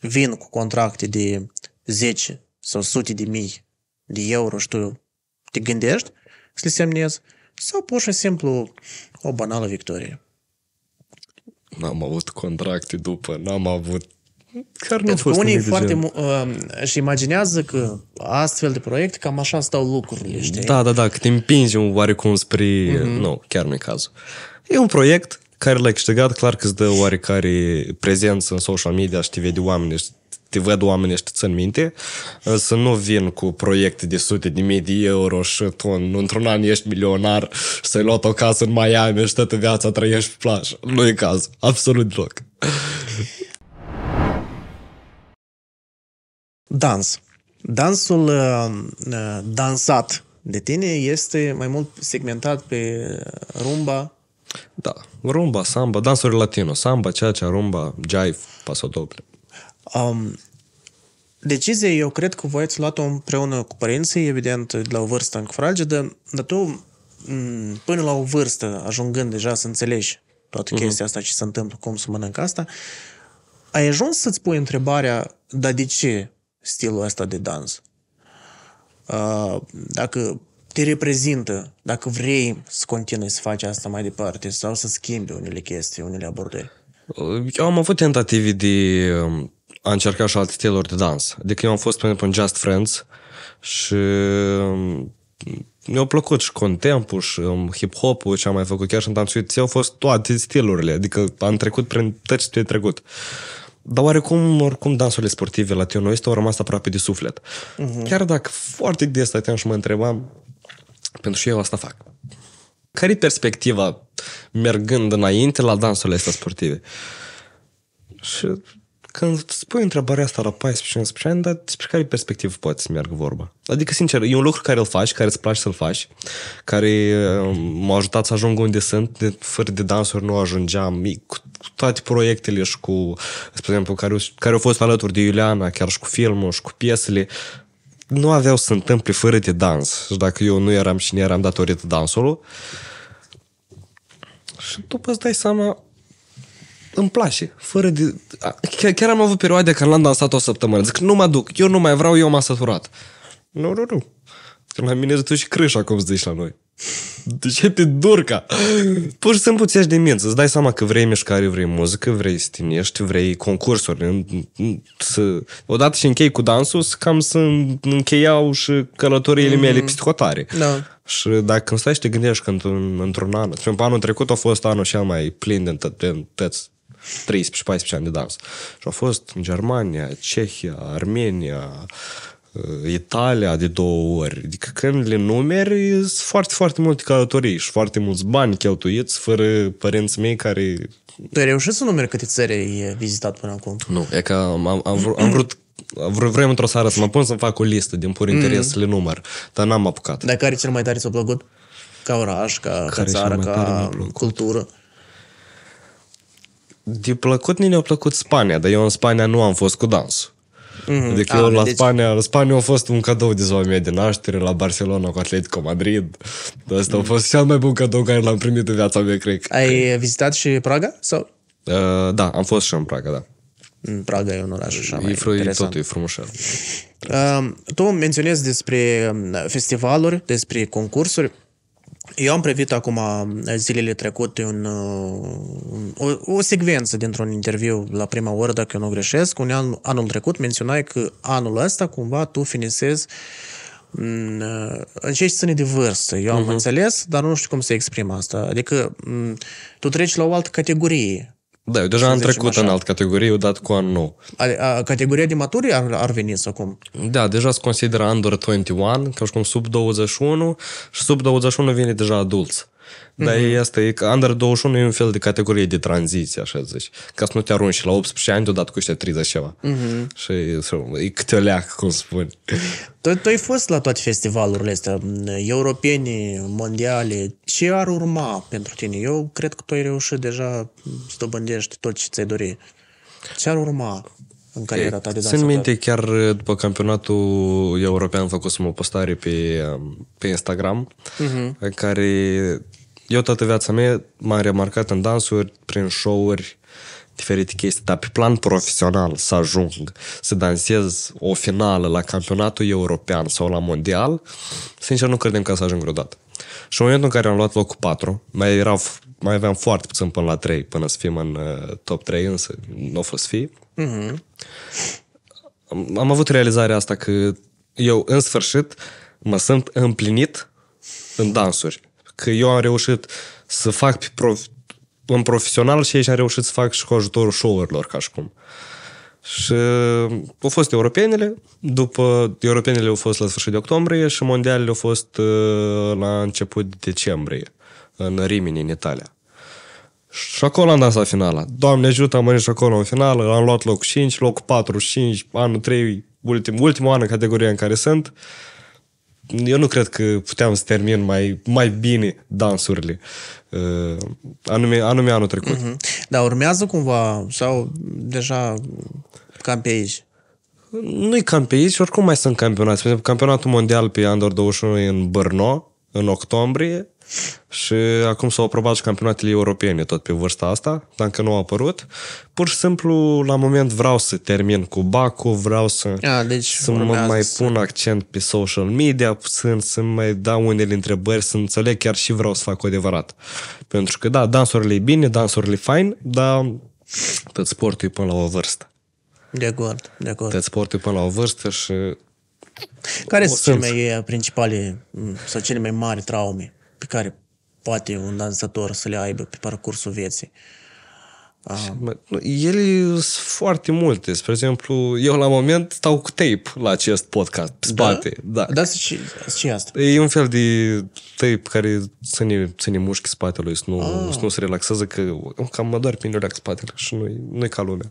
vin cu contracte de 10 sau sute de mii de euro știu te gândești să le semnezi? Sau pur și simplu o banală victorie? N-am avut contracte după, n-am avut Chiar nu Pentru că unii foarte uh, și imaginează că astfel de proiecte cam așa stau lucrurile, da, știi? Da, da, da, că te împingi oarecum spre... Mm-hmm. Nu, no, chiar nu i cazul. E un proiect care l-ai câștigat, clar că îți dă oarecare prezență în social media și te vede oameni și te văd oamenii ăștia țin minte, să nu vin cu proiecte de sute de mii de euro și tu într-un an ești milionar și să-i luat o casă în Miami și toată viața trăiești pe plajă. Nu e caz, absolut loc. Dans. Dansul uh, uh, dansat de tine este mai mult segmentat pe rumba, da, rumba, samba, dansuri latino, samba, cea cea, rumba, jive, pasodoble. Um, decizia, eu cred că voi ați luat-o împreună cu părinții, evident, la o vârstă încă fragedă, dar tu, până la o vârstă, ajungând deja să înțelegi toată uh-huh. chestia asta, ce se întâmplă, cum să mănânc asta, ai ajuns să-ți pui întrebarea, dar de ce stilul ăsta de dans? Uh, dacă te reprezintă, dacă vrei să continui să faci asta mai departe sau să schimbi unele chestii, unele abordări? Eu am avut tentative de um, a încercat și alte stiluri de dans. Adică eu am fost, până în Just Friends și um, mi a plăcut și contempul și um, hip-hop-ul ce am mai făcut, chiar și în tanțuit, au fost toate stilurile, adică am trecut prin tot ce trecut. Dar oarecum, oricum, dansurile sportive la tine este au rămas aproape de suflet. Uh-huh. Chiar dacă foarte des stăteam și mă întrebam, pentru și eu asta fac. Care e perspectiva mergând înainte la dansurile astea sportive? Și când spui întrebarea asta la 14-15 ani, dar despre care perspectivă poate să meargă vorba? Adică, sincer, e un lucru care îl faci, care îți place să-l faci, care um, m-a ajutat să ajung unde sunt, de, fără de dansuri nu ajungeam, cu toate proiectele și cu, spre exemplu, care, care au fost alături de Iuliana, chiar și cu filmul și cu piesele, nu aveau să întâmple fără de dans. Și dacă eu nu eram și nu eram datorită dansului, și după îți dai seama îmi place. Fără de... chiar, chiar am avut perioade când l-am dansat o săptămână. Zic, nu mă duc, eu nu mai vreau, eu m-am săturat. Nu, nu, nu. Că la mine tu și crâșa, cum zici la noi. De ce te durca? Pur și simplu ți de mință. Îți dai seama că vrei mișcare, vrei muzică, vrei stinești, vrei concursuri. Să... Odată și închei cu dansul, cam să încheiau și călătoriile mm-hmm. mele mm. peste Da. Și dacă îmi stai și te gândești că într-un, într-un an, anul trecut a fost anul cel mai plin de tăți 13-14 ani de dans. Și au fost în Germania, Cehia, Armenia, uh, Italia de două ori. Adică când le numeri, sunt foarte, foarte multe călătorii și foarte mulți bani cheltuiți fără părinții mei care... Tu ai reușit să numeri câte țări ai vizitat până acum? Nu, e că am, am, am, vrut, am vrut vreo vreme într-o seară să mă pun să-mi fac o listă din pur mm. interes mm-hmm. să le număr, dar n-am apucat. Dar care cel mai tare ți-a plăcut? Ca oraș, ca, ca țară, ca cultură? de plăcut, ne-a plăcut Spania, dar eu în Spania nu am fost cu dansul. Mm-hmm. Adică ah, eu la deci... Spania, Spania a fost un cadou de ziua mea de naștere, la Barcelona cu Atletico Madrid. Asta mm-hmm. a mhm. fost cel mai bun cadou care l-am primit în viața mea, cred. Ai vizitat și Praga? Sau? Uh, da, am fost și în Praga, da. În mm, Praga e un oraș așa e fru- interesant. Totul e frumos. Uh, tu menționezi despre um, festivaluri, despre concursuri. Eu am privit acum eh, zilele trecute eh, un, o, o secvență dintr-un interviu la prima oră, dacă eu nu greșesc, un an, anul trecut menționai că anul ăsta cumva tu finisezi încești eh, să ne vârstă. Eu am uh-huh. înțeles, dar nu știu cum să exprim asta. Adică mm, tu treci la o altă categorie. Da, eu deja am trecut așa. în alt categorie, eu dat cu an nou. A, a, categoria de maturi ar, ar veni să cum? Da, deja se consideră under 21, ca și cum sub 21 și sub 21 vine deja adulți. Dar mm-hmm. e asta, e, under 21 e un fel de categorie de tranziție, așa zici. Ca să nu te arunci la 18 ani deodată cu ăștia 30 ceva. Mm-hmm. Și e, e câte leac, cum spun. Tu, tu ai fost la toate festivalurile astea, europene, mondiale. Ce ar urma pentru tine? Eu cred că tu ai reușit deja să dobândești tot ce ți-ai dori. Ce ar urma? în cariera ta de dansator. Țin minte, chiar uh, după campionatul european făcut o postare pe, um, pe Instagram, uh-huh. care eu toată viața mea m-am remarcat în dansuri, prin show-uri, diferite chestii, dar pe plan profesional să ajung să dansez o finală la campionatul european sau la mondial, sincer nu credem că să ajung vreodată. Și în momentul în care am luat locul 4, mai, era, mai aveam foarte puțin până la 3, până să fim în uh, top 3, însă nu a fost fi. Mm-hmm. Am, am avut realizarea asta că eu, în sfârșit, mă sunt împlinit în dansuri că eu am reușit să fac pe prof- în profesional și aici am reușit să fac și cu ajutorul show-urilor, ca și cum. Și uh, au fost europenele, după europenele au fost la sfârșit de octombrie și mondialele au fost uh, la început de decembrie, în Rimini, în Italia. Și acolo am la finala. Doamne ajută, am ajuns acolo în finală, am luat locul 5, locul 4, 5, anul 3, ultim, ultimul an în categoria în care sunt. Uh, eu nu cred că puteam să termin mai, mai bine dansurile. Uh, anume, anume anul trecut. Uh-huh. Dar urmează cumva sau deja cam pe aici? Nu-i cam pe aici, oricum mai sunt campionați. campionatul mondial pe Under 21 în Brno, în octombrie, și acum s-au aprobat și campionatele europene tot pe vârsta asta, dar încă nu au apărut. Pur și simplu, la moment vreau să termin cu Bacu, vreau să, A, deci să mă mai să... pun accent pe social media să să mai dau unele întrebări, să înțeleg chiar și vreau să fac adevărat. Pentru că, da, dansurile e bine, dansurile e fain, dar tot sportul e până la o vârstă. De acord, de acord. Tot sportul e până la o vârstă și... Care sunt cele mai uh, principale mm, sau cele mai mari traume pe care poate un dansator să le aibă pe parcursul vieții. Uh. Ele sunt foarte multe. Spre exemplu, eu la moment stau cu tape la acest podcast, pe da? spate. Da? Da, da ce, ce asta? E un fel de tape care ține, ține mușchi spatelui, să nu, ah. să nu se relaxează, că cam mă doar pe relax spatele și nu e ca lumea.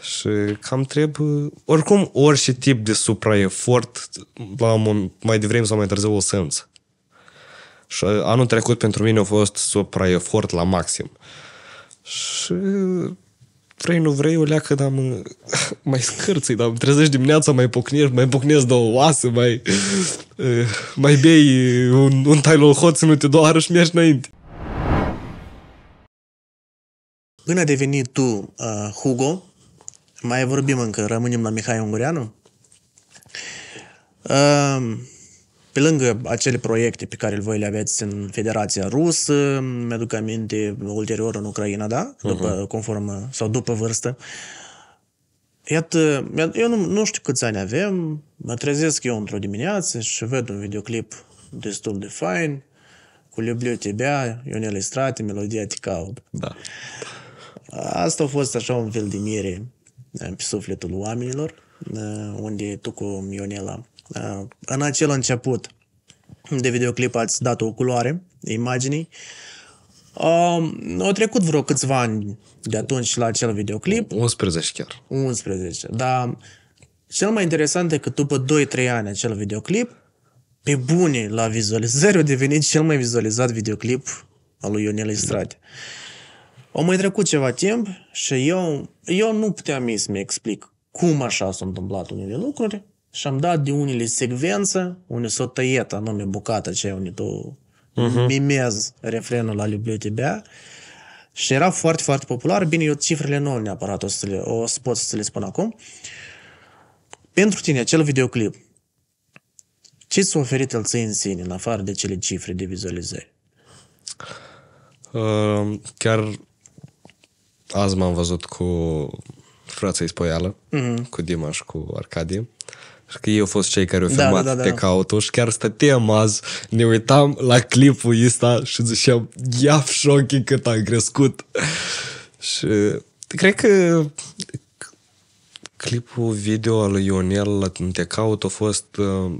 Și cam trebuie... Oricum, orice tip de supraefort, la un mai devreme sau mai târziu o simți. Și anul trecut pentru mine a fost supraefort la maxim. Și vrei, nu vrei, o leacă, dar mă, mai scârții, dar îmi trezești dimineața, mai pocnești, mai pocnești două oase, mai, mai bei un, un tailul hot să nu te doară și mergi înainte. Până a devenit tu uh, Hugo, mai vorbim încă, rămânem la Mihai Ungureanu. Uh, pe lângă acele proiecte pe care voi le aveți în Federația Rusă, mi-aduc aminte ulterior în Ucraina, da? Mhm. După, uh-huh. conform, sau după vârstă. Iată, eu nu, nu știu câți ani avem, mă trezesc eu într-o dimineață și văd un videoclip destul de fain, cu Liubliu тебя, Ionel Estrate, Melodia te caut. Da. Asta a fost așa un fel de miere pe sufletul oamenilor, unde tu cu Ionela Uh, în acel început de videoclip ați dat o culoare imaginii. Uh, au trecut vreo câțiva ani de atunci la acel videoclip. 11 chiar. 11, dar cel mai interesant e că după 2-3 ani acel videoclip, pe bune la vizualizări, a devenit cel mai vizualizat videoclip al lui Ionel Istrate. O mai trecut ceva timp și eu, eu nu puteam să-mi explic cum așa s-au întâmplat unele lucruri, și am dat de unele secvență, unde s-o tăiet anume bucata aceea unde tu uh-huh. Mhm. mimez refrenul la Iubiu Tibea. Și era foarte, foarte popular. Bine, eu cifrele nu neapărat o să, le, o să pot să le spun acum. Pentru tine, acel videoclip, ce s a oferit el ție în sine, în afară de cele cifre de vizualizări? Uh, chiar azi m-am văzut cu frața Ispoială, uh-huh. cu Dima și cu Arcadie că ei au fost cei care au da, filmat da, da, da, pe cautul și chiar stăteam azi, ne uitam la clipul ăsta și ziceam, ia șochi cât am crescut. și cred că clipul video al lui Ionel la Te Caut a fost uh,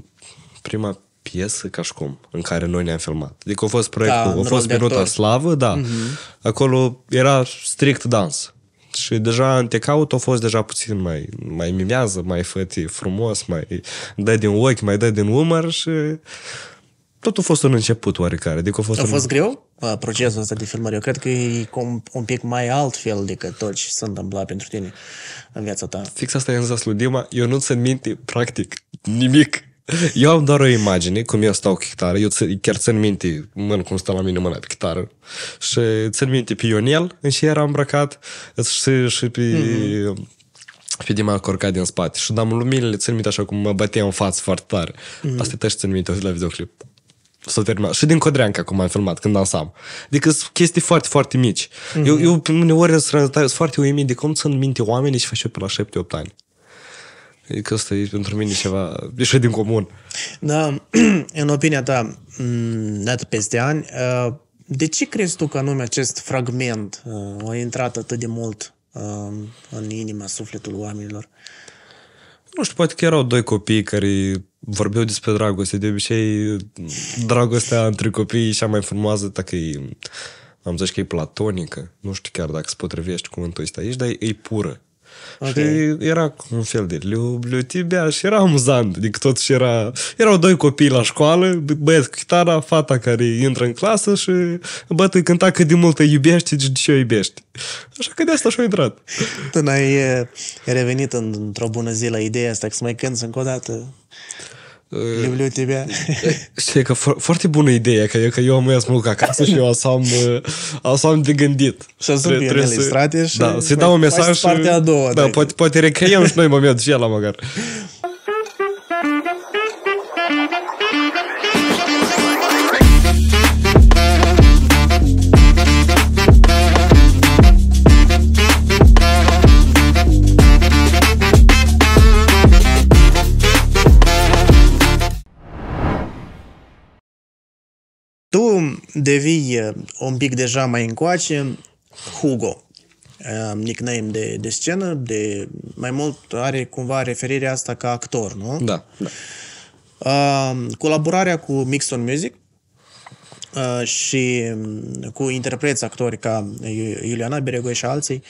prima piesă ca și cum, în care noi ne-am filmat. Adică a fost proiectul, da, a fost Minuta Slavă, da. Mm-hmm. Acolo era strict dans și deja în te caut a fost deja puțin mai, mai mimează, mai făti frumos, mai dă din ochi, mai dă din umăr și totul a fost un început oarecare. Adică a fost, a fost un... greu procesul ăsta de filmare? Eu cred că e un pic mai altfel decât tot ce s-a întâmplat pentru tine în viața ta. Fix asta e în Dima. Eu nu-ți minte practic nimic eu am doar o imagine, cum eu stau cu chitară, eu chiar țin minte mân, cum stă la mine mâna pe chitară și țin minte pe Ionel și era îmbrăcat și, și pe... Mm-hmm pe Dima Corca din spate și dam luminile, țin minte așa cum mă băteam în față foarte tare. Mm-hmm. Asta și țin minte la videoclip. S-a terminat. Și din Codreanca, cum am filmat, când dansam. Adică sunt chestii foarte, foarte mici. Mm-hmm. Eu, mhm. eu uneori sunt foarte uimit de cum țin minte oamenii și fac eu pe la 7-8 ani. Adică asta e pentru mine ceva ieșit din comun. Da, în opinia ta, mm, dată peste ani, uh, de ce crezi tu că anume acest fragment uh, a intrat atât de mult uh, în inima, sufletul oamenilor? Nu știu, poate că erau doi copii care vorbeau despre dragoste. De obicei, dragostea între copii e cea mai frumoasă, dacă e, am zis că e platonică. Nu știu chiar dacă se potrivește cuvântul ăsta aici, dar e pură. Okay. Și era un fel de Люблю тебя și era amuzant. Adică și era... Erau doi copii la școală, băieți cu chitara, fata care intră în clasă și bă, tu cânta cât de mult te iubești și de ce o iubești. Așa că de asta și-a intrat. Tu n-ai eh, revenit într-o bună zi la ideea asta că să mai cânti încă o dată Люблю тебя. Știi că fo- foarte bună idee, că eu, că eu am ies mult acasă și eu asam, asam de gândit. Să asum să ele să, și da, să-i dau un mesaj. Și, partea a doua. Da, poate, poate recreăm și noi momentul și la măcar. devii eh, un pic deja mai încoace, Hugo, eh, nickname de, de scenă, de mai mult are cumva referirea asta ca actor, nu? Da. da. Uh, colaborarea cu Mixon Music uh, și mm, cu interpreți actori ca Iuliana Beregoi și alții,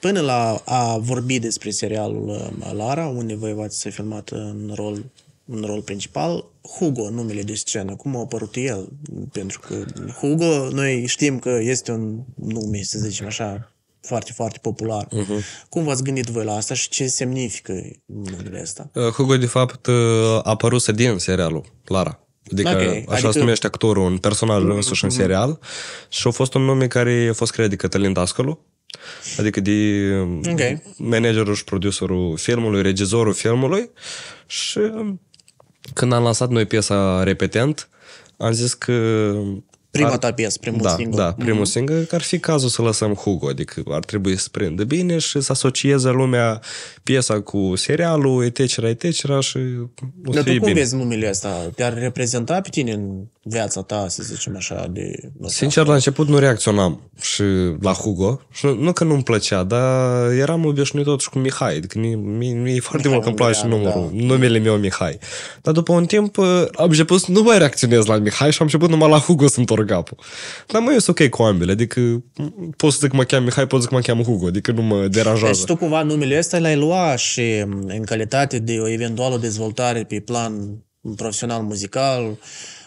până la a vorbi despre serialul Lara, unde voi v-ați filmat în rol un rol principal, Hugo, numele de scenă, cum a apărut el, pentru că Hugo, noi știm că este un nume, să zicem așa, foarte, foarte popular. Uh-huh. Cum v-ați gândit voi la asta și ce semnifică numele ăsta? Uh, Hugo, de fapt, a uh, apărut din serialul Lara. Adică okay. așa adică... se numește actorul un personaj uh-huh. Mhm, însuși în mhm. serial și a fost un nume care a fost creat de Cătălin Dascălu, adică de okay. managerul și producerul filmului, regizorul filmului și când am lansat noi piesa Repetent, am zis că Prima ar, ta piesă, primul da, singur. Da, primul mm-hmm. singur, că ar fi cazul să lăsăm Hugo, adică ar trebui să prindă bine și să asocieze lumea piesa cu serialul, etc., etc. și o să Dar tu cum bine. vezi numele ăsta? Te-ar reprezenta pe tine în viața ta, să zicem așa, de... Sincer, la început nu reacționam și la Hugo. Și nu, că nu-mi plăcea, dar eram obișnuit totuși cu Mihai. Adică mi mie, e foarte mult că îmi place numărul, da. numele meu Mihai. Dar după un timp uh, am început să nu mai reacționez la Mihai și am început numai la Hugo să întorc trag capul. Dar mă, eu sunt ok cu ambele, adică pot să zic mă cheamă Mihai, pot să zic mă cheamă Hugo, adică nu mă deranjează. Deci tu cumva numele ăsta l-ai luat și în calitate de o eventuală dezvoltare pe plan profesional muzical,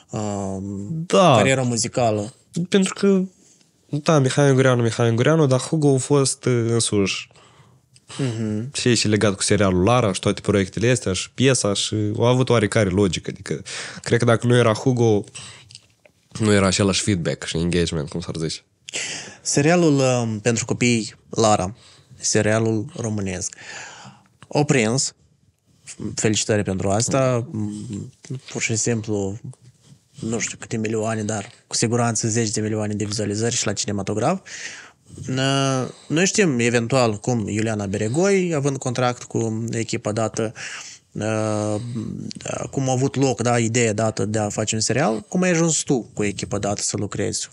um, da. carieră muzicală. Pentru că, da, Mihai Ungureanu, Mihai Ungureanu, dar Hugo a fost uh, însuși Mm-hmm. Și și legat cu serialul Lara și toate proiectele astea și piesa și au avut oarecare logică. Adică, cred că dacă nu era Hugo, nu era același feedback și engagement, cum s-ar zice. Serialul um, pentru copii Lara, serialul românesc, o prins, felicitări pentru asta, mm, pur și simplu nu știu câte milioane, dar cu siguranță zeci de milioane de vizualizări și la cinematograf. Uh, noi știm eventual cum Iuliana Beregoi, având contract cu echipa dată, uh, Ă, da, cum a avut loc, da, ideea dată de a face un serial, cum ai ajuns tu cu echipa dată să lucrezi?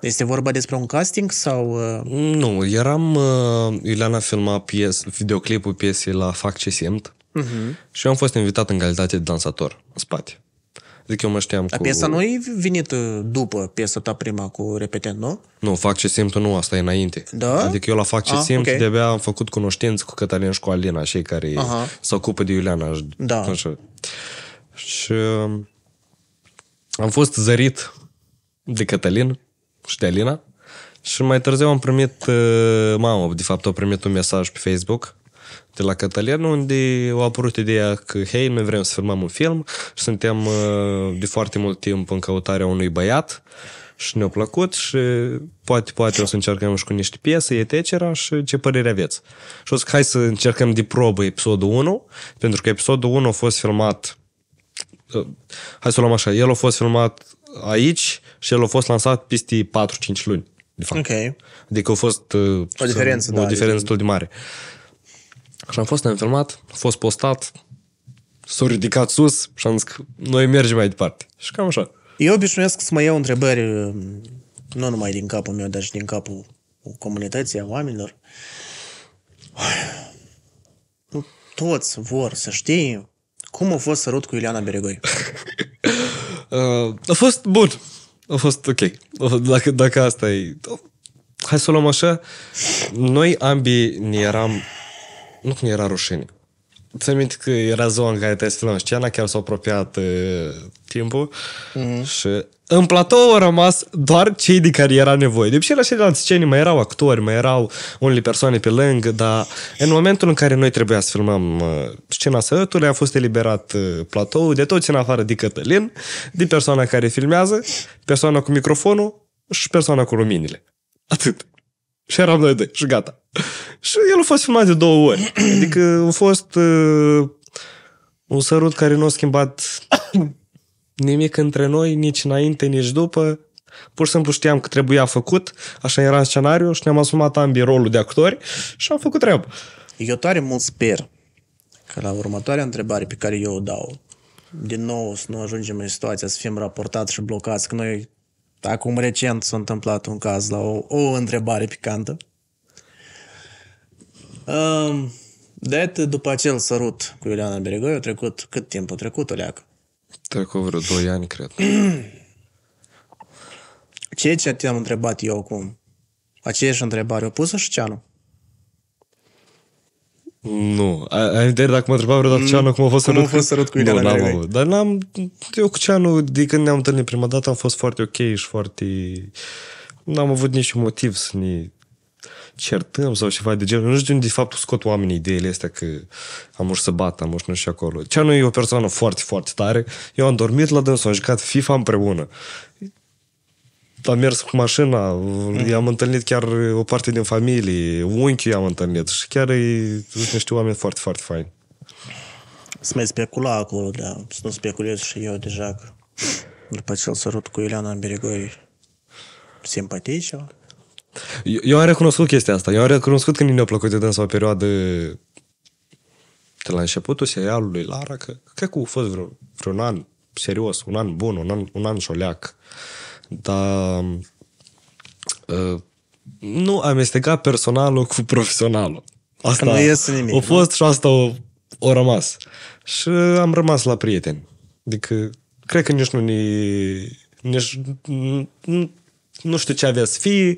Este vorba despre un casting sau... Ă? Nu, eram... Ă, Ileana filma pies, videoclipul piesei la Fac ce simt uh-huh. și eu am fost invitat în calitate de dansator în spate. Zic, eu mă știam Dar cu... piesa nu e venit după piesa ta prima cu repetent, nu? Nu, fac ce simt nu, asta e înainte. Da? Adică eu la fac ce ah, simt okay. de-abia am făcut cunoștință cu Cătălin și cu Alina, cei care Aha. se ocupă de Iuliana. Da. Așa. Și um, am fost zărit de Cătălin și de Alina și mai târziu am primit, uh, mamă, de fapt, au primit un mesaj pe Facebook de la Catalina, unde au apărut ideea că, hei, noi vrem să filmăm un film și suntem uh, de foarte mult timp în căutarea unui băiat și ne-a plăcut și poate, poate o să încercăm și cu niște piese, etc. și ce părere aveți. Și o să hai să încercăm de probă episodul 1, pentru că episodul 1 a fost filmat uh, hai să o luăm așa, el a fost filmat aici și el a fost lansat peste 4-5 luni, de fapt. Okay. Adică a fost uh, o diferență, o, da, o diferență deci- tot de mare. Și am fost, am filmat, a fost postat, s-a ridicat sus și am zis că noi mergem mai departe. Și cam așa. Eu obișnuiesc să mă iau întrebări mm, nu numai din capul meu, dar și din capul comunității, a oamenilor. Nu toți vor să știe cum a fost sărut cu Iuliana Beregoi. Uh, a fost bun. A fost ok. Dacă, dacă asta e... Hai să o luăm așa. Noi ambii ne eram nu cum era rușine. Țin minte că era ziua în care te să filmăm scena, chiar s-a apropiat uh, timpul mm-hmm. și în platou au rămas doar cei de care era nevoie. De obicei, la ceilalți scene mai erau actori, mai erau unele persoane pe lângă, dar în momentul în care noi trebuia să filmăm uh, scena sătului, a fost eliberat uh, platou de toți în afară de Cătălin, de persoana care filmează, persoana cu microfonul și persoana cu luminile. Atât. Și eram noi doi și gata. Și el a fost filmat de două ori. Adică a fost uh, un sărut care nu a schimbat nimic între noi, nici înainte, nici după. Pur și simplu știam că trebuia făcut, așa era în scenariu și ne-am asumat ambii rolul de actori și am făcut treabă. Eu tare mult sper că la următoarea întrebare pe care eu o dau, din nou să nu ajungem în situația să fim raportați și blocați, că noi acum recent s-a întâmplat un caz la o, o întrebare picantă Um, de atât, după acel sărut cu Iuliana Berigoi, a trecut cât timp a trecut, o leacă? Trecut vreo 2 ani, cred. Ceea ce te-am întrebat eu acum, aceeași întrebare o pusă și Ceanu? Nu. Ai vedere dacă mă întreba vreodată mm, Ceanu cum a fost cum sărut? a fost sărut cu Iuliana Beregoi? Nu, n-am Dar n-am... Eu cu Ceanu, de când ne-am întâlnit prima dată, am fost foarte ok și foarte... N-am avut niciun motiv să ne certăm sau ceva de genul. Nu știu de fapt scot oamenii ideile astea că am urs să bat, am urs nu și acolo. Cea nu e o persoană foarte, foarte tare. Eu am dormit la dânsul, am jucat FIFA împreună. Am mers cu mașina, mm. i-am întâlnit chiar o parte din familie, unchiul i-am întâlnit și chiar îi sunt niște oameni foarte, foarte faini. Să mai specula acolo, da. Să nu speculez și eu deja că după îl sărut cu Ileana Berigoi simpatici, eu, eu am recunoscut chestia asta. Eu am recunoscut când ne a plăcut de dânsa o perioadă de la începutul serialului Lara, că cred că a fost vreun, vreun an serios, un an bun, un an, un an șoleac. Dar uh, nu amesteca personalul cu profesionalul. Asta nu iese nimic. A fost nu? și asta o, o rămas. Și am rămas la prieteni. Adică, cred că nici nu ne... Nici, nu știu ce avea să fie,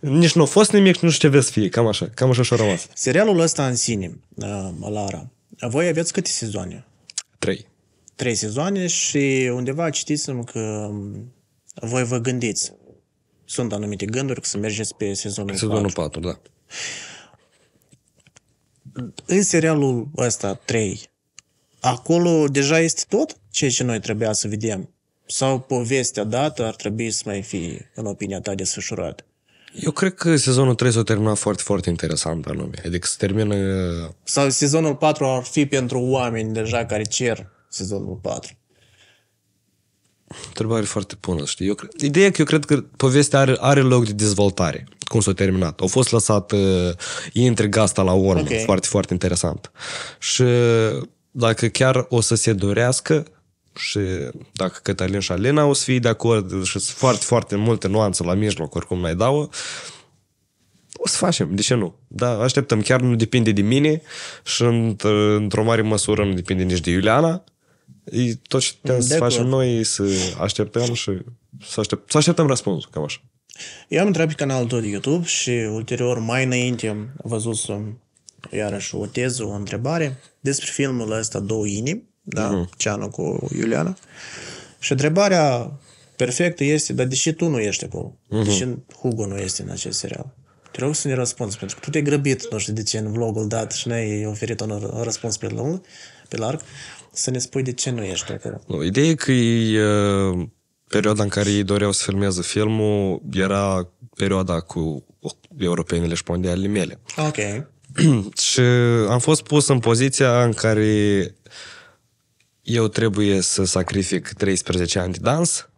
nici nu a fost nimic, nu știu ce avea să fie, cam așa, cam așa și-a rămas. Serialul ăsta în sine, uh, Lara, voi aveți câte sezoane? Trei. Trei sezoane și undeva citisem că um, voi vă gândiți. Sunt anumite gânduri că să mergeți pe sezonul, sezonul 4. 4, da. În serialul ăsta, 3, acolo deja este tot ceea ce noi trebuia să vedem sau povestea dată ar trebui să mai fie, în opinia ta, desfășurat? Eu cred că sezonul 3 s-a terminat foarte, foarte interesant anume. Adică se termină... Sau sezonul 4 ar fi pentru oameni deja care cer sezonul 4. Întrebare foarte bună, știi? Eu cred... Ideea e că eu cred că povestea are, are loc de dezvoltare. Cum s-a terminat. Au fost lăsat uh, intriga asta la urmă. Okay. Foarte, foarte interesant. Și uh, dacă chiar o să se dorească, și dacă Cătălin și Alena o să fie de acord și sunt foarte, foarte multe nuanțe la mijloc, oricum mai dau, o să facem, de ce nu? Da, așteptăm, chiar nu depinde de mine și într-o mare măsură nu depinde nici de Iuliana. E tot ce trebuie să facem noi să așteptăm și să, aștept, să așteptăm răspunsul, cam așa. Eu am intrat pe canalul tău de YouTube și ulterior, mai înainte, am văzut iarăși o teză, o întrebare despre filmul ăsta Două inimi da? Uh-huh. Ceanu cu Iuliana. Și întrebarea perfectă este, dar de ce tu nu ești acolo? Uh-huh. Mhm. De ce Hugo nu este în acest serial? Te rog să ne răspunzi, pentru că tu te-ai grăbit, nu știu de ce, în vlogul dat și ne-ai oferit un răspuns pe lung, pe larg, să ne spui de ce nu ești acolo. Nu, ideea e că e, perioada în care ei doreau să filmeze filmul era perioada cu europenele și mondialele mele. Ok. și am fost pus în poziția în care eu trebuie să sacrific 13 ani de dans,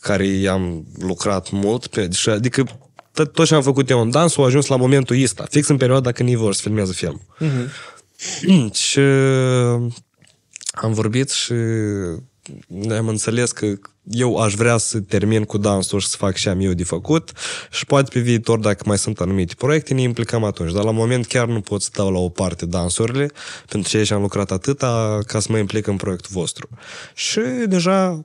care i-am lucrat mult, pe, adică tot, tot ce am făcut eu în dans o ajuns la momentul ăsta, fix în perioada când ei vor să filmeze filmul. Uh-huh. și am vorbit și am înțeles că eu aș vrea să termin cu dansul și să fac ce am eu de făcut și poate pe viitor, dacă mai sunt anumite proiecte, ne implicăm atunci. Dar la moment chiar nu pot să dau la o parte dansurile, pentru ce am lucrat atâta ca să mă implic în proiectul vostru. Și deja,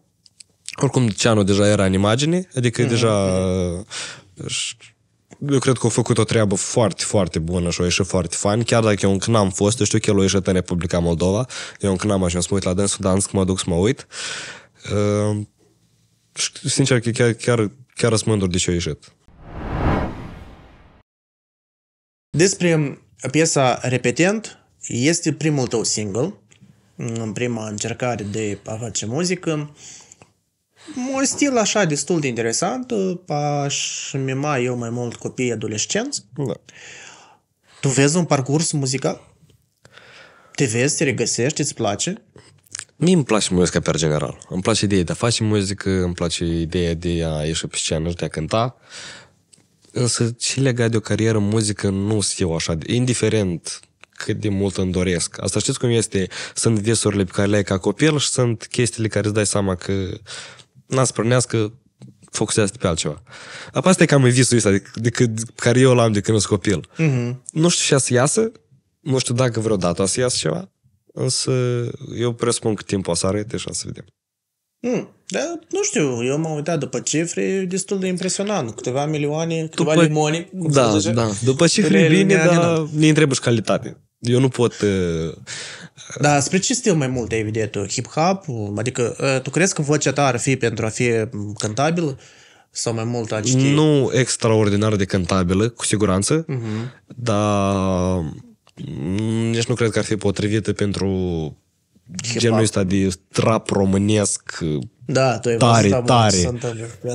oricum, Ceanu deja era în imagine, adică mm-hmm. deja... Mm-hmm eu cred că a făcut o treabă foarte, foarte bună și a ieșit foarte fain, chiar dacă eu încă n-am fost, eu știu că el a ieșit în Republica Moldova, eu încă n-am ajuns să mă uit la dânsul, dar mă duc să mă uit. Uh, sincer, că chiar, chiar, chiar mândru de ce a ieșit. Despre piesa Repetent, este primul tău single, în prima încercare de a face muzică un stil așa destul de interesant, uh, aș mima eu mai mult copii adolescenți. Da. Tu vezi un parcurs muzical? Te vezi, te regăsești, îți place? Mie îmi place muzica pe general. Îmi place ideea de a face muzică, îmi place ideea de a ieși pe scenă și de a cânta. Însă și legat de o carieră în muzică nu sunt eu așa, indiferent cât de mult îmi doresc. Asta știți cum este? Sunt visurile pe care le ai ca copil și sunt chestiile care îți dai seama că n-a pornească, focusează pe altceva. Apoi asta e cam visul ăsta adică de, de, de, care eu l-am de când sunt copil. Uh-huh. Nu știu ce să iasă, nu știu dacă vreodată o să iasă ceva, însă eu presupun că timpul o să arăte și o să vedem. Mm, da, nu știu, eu m-am uitat după cifre, e destul de impresionant. Câteva milioane, câteva după, limoni. Da, da. După cifre bine, dar ne întrebă și calitate. Eu nu pot... Uh... Da, spre ce stil mai mult ai vedea tu? Uh, hip-hop? Uh, adică uh, tu crezi că vocea ta ar fi pentru a fi mm, cantabil Sau mai mult a citi? Nu extraordinar de cantabilă, cu siguranță, uh-huh. dar mm, nici nu cred că ar fi potrivită pentru Hip-hop. genul ăsta de trap românesc da, tu ai tare, tare.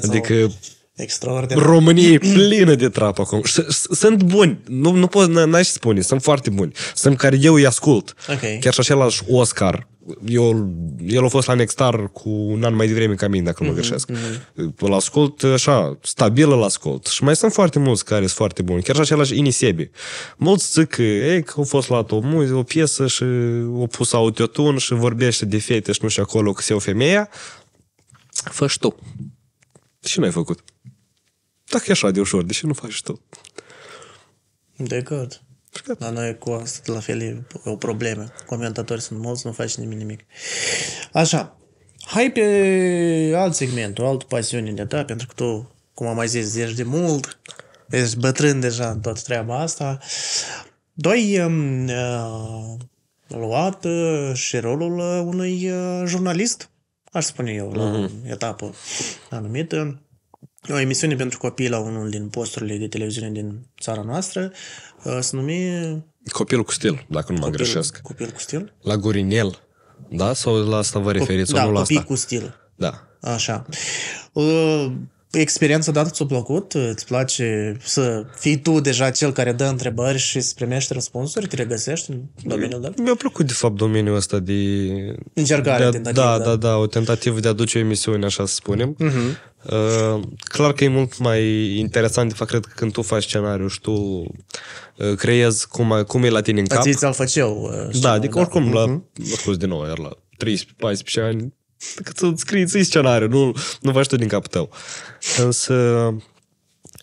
Adică Extraordinar. România e plină de trap acum. Sunt buni. Nu, nu pot, n-aș spune. Sunt foarte buni. Sunt care eu îi ascult. Okay. Chiar și același Oscar. Eu, el a fost la Nextar cu un an mai devreme ca mine, dacă mm-hmm, nu mă mhm, greșesc. Mm-hmm. Îl ascult așa, stabil îl ascult. Și mai sunt foarte mulți care sunt foarte buni. Chiar și același Inisebi. Mulți zic că, ei, că au fost la o, muzică, o piesă și au pus autotun și vorbește de fete și nu știu acolo că se o femeia. Fă și tu. Și nu ai făcut. Dacă e așa de ușor, de ce nu faci tu? De cât? Deci, la noi cu asta la fel e o problemă. Comentatori sunt mulți, nu faci nimic nimic. Așa. Hai pe alt segment, o altă pasiune de ta, pentru că tu, cum am mai zis, ești de mult, ești bătrân deja în toată treaba asta. Doi um, uh, luat uh, și rolul uh, unui uh, jurnalist, aș spune eu, la mm-hmm. etapă anumită o emisiune pentru copii la unul din posturile de televiziune din țara noastră, uh, se numi... Copilul cu stil, dacă nu mă greșesc. Copil cu stil? La Gorinel, da? Sau la asta vă referiți? Cop- da, nu la copii asta? cu stil. Da. Așa. Uh, experiența dată ți-a plăcut? Îți place să fii tu deja cel care dă întrebări și să primești răspunsuri? Te regăsești în domeniul dat? Mi-a plăcut, de fapt, domeniul ăsta de... Încercare, de a, tentativă. Da, da, da, o tentativă de a duce o emisiune, așa să spunem. Uh-huh. Uh, clar că e mult mai interesant, de fapt, cred că când tu faci scenariu și tu uh, creezi cum, cum e la tine în cap. Ați ți-l făceau. Uh, da, adică oricum, da. la, uh-huh. Mhm. la, scuze din nou, iar la 13-14 ani, Că tu scrii ții scenariu, nu, nu faci tu din capul tău. Însă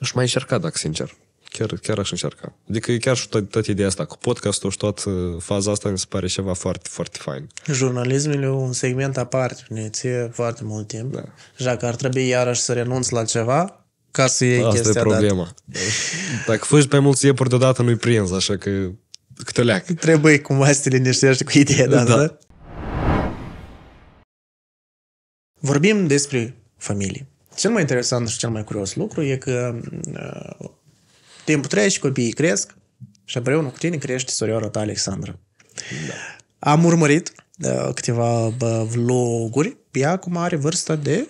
aș mai încerca, dacă sincer. Chiar, chiar aș încerca. Adică chiar și toată tot ideea asta cu podcastul și toată faza asta mi se pare ceva foarte, foarte fain. Jurnalismul e un segment aparte, ne ție foarte mult timp. Da. Și dacă ar trebui iarăși să renunți la ceva ca să iei Asta chestia e problema. Dată. Dacă fugi pe mulți iepuri deodată, nu-i prins, așa că câte leac. Trebuie cumva să te liniștești cu ideea da, da. Vorbim despre familie. Cel mai interesant și cel mai curios lucru e că uh, timpul trece, copiii cresc și împreună cu tine crește soriora ta, Alexandra. Da. Am urmărit uh, câteva vloguri. Ea acum are vârsta de...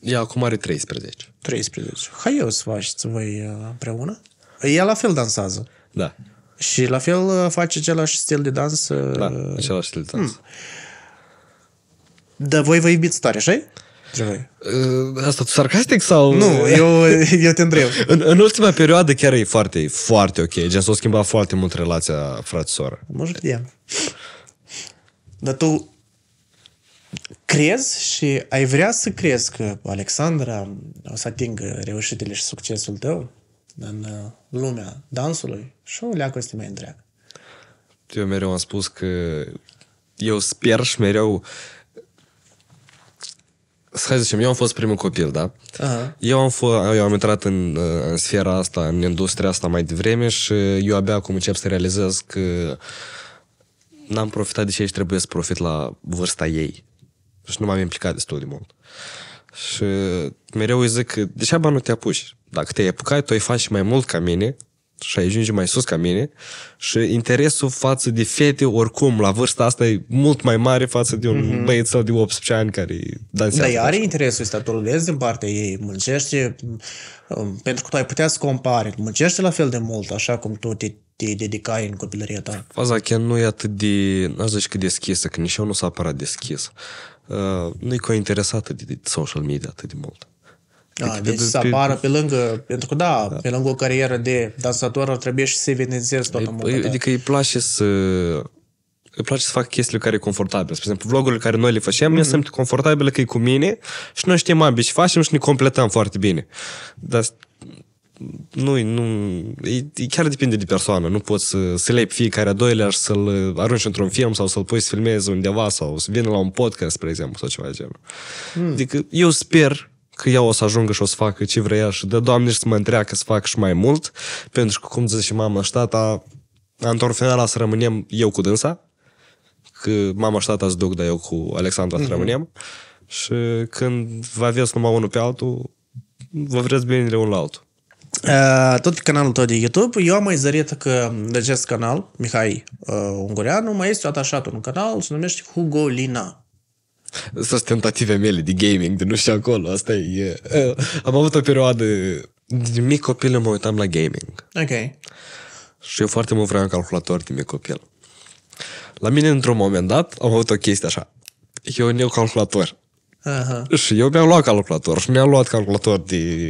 Ea acum are 13. 13. Hai eu să faceți voi uh, împreună. Ea la fel dansează. Da. Și la fel uh, face același stil de dans. Uh, da, același stil de dans. Hmm. Dar voi vă iubiți tare, așa Asta tu sarcastic sau? Nu, eu, eu te întreb. în, în, ultima perioadă chiar e foarte, foarte ok. Gen s-a schimbat foarte mult relația frate-soră. Mă știam. Dar tu crezi și ai vrea să crezi că Alexandra o să atingă reușitele și succesul tău în lumea dansului și o leacă este mai întreagă. Eu mereu am spus că eu sper și mereu uh, hai să zicem, eu am fost primul copil, da? Aha. Eu am, f- eu am intrat în, uh, în sfera asta, în industria asta mai devreme și eu abia acum încep să realizez că n-am profitat de ce aici trebuie să profit la vârsta ei. Și deci nu m-am implicat destul de mult. Și mereu îi zic că ce nu te apuci. Dacă te-ai apucat, tu ai faci mai mult ca mine și ajunge mai sus ca mine și interesul față de fete oricum la vârsta asta e mult mai mare față de un mm-hmm. băiețel de 18 ani care dansează. Dar are interesul ăsta, tu din partea ei, muncește um, pentru că tu ai putea să compari, muncește la fel de mult așa cum tu te, te dedicai în copilăria ta. Faza chiar nu e atât de, n aș zice că deschisă, că nici eu nu s-a apărat deschis. Uh, nu e că interesată de, de social media atât de mult. Da, deci de, să apară pe, lângă, pentru că da, da, pe lângă o carieră de dansator ar trebui și să evidențiezi toată păi, munca păi, Adică îi place să îmi place să fac chestiile care e confortabile. Spre exemplu, vlogurile care noi le facem, mm-hmm. sunt confortabile că e cu mine și noi știm ambii și facem și ne completăm foarte bine. Dar nu, nu, e, e chiar depinde de persoană. Nu poți să, să lepi fiecare a doilea și să-l arunci într-un film sau să-l pui să filmezi undeva sau să vină la un podcast, spre exemplu, sau ceva de genul. Mm. Adică eu sper că ea o să ajungă și o să facă ce vrea și de Doamne și să mă întreacă să fac și mai mult, pentru că, cum zice mama și tata, antorfinala să rămânem eu cu dânsa, că mama și tata duc, dar eu cu Alexandra mm-hmm. să mhm. rămânem, și când vă aveți numai unul pe altul, vă vreți bine unul la altul. Uh, tot canalul tău de YouTube, eu am mai zărit că de acest canal, Mihai uh, Ungureanu, mai este atașat un canal, se numește Hugo Lina sunt tentative mele de gaming, de nu știu acolo, asta e. Am avut o perioadă, din mic copil mă uitam la gaming. Ok. Și eu foarte mult vreau calculator din mic copil. La mine, într-un moment dat, am avut o chestie așa. Eu ne calculator. Aha. Și eu mi-am luat calculator și mi-am luat calculator de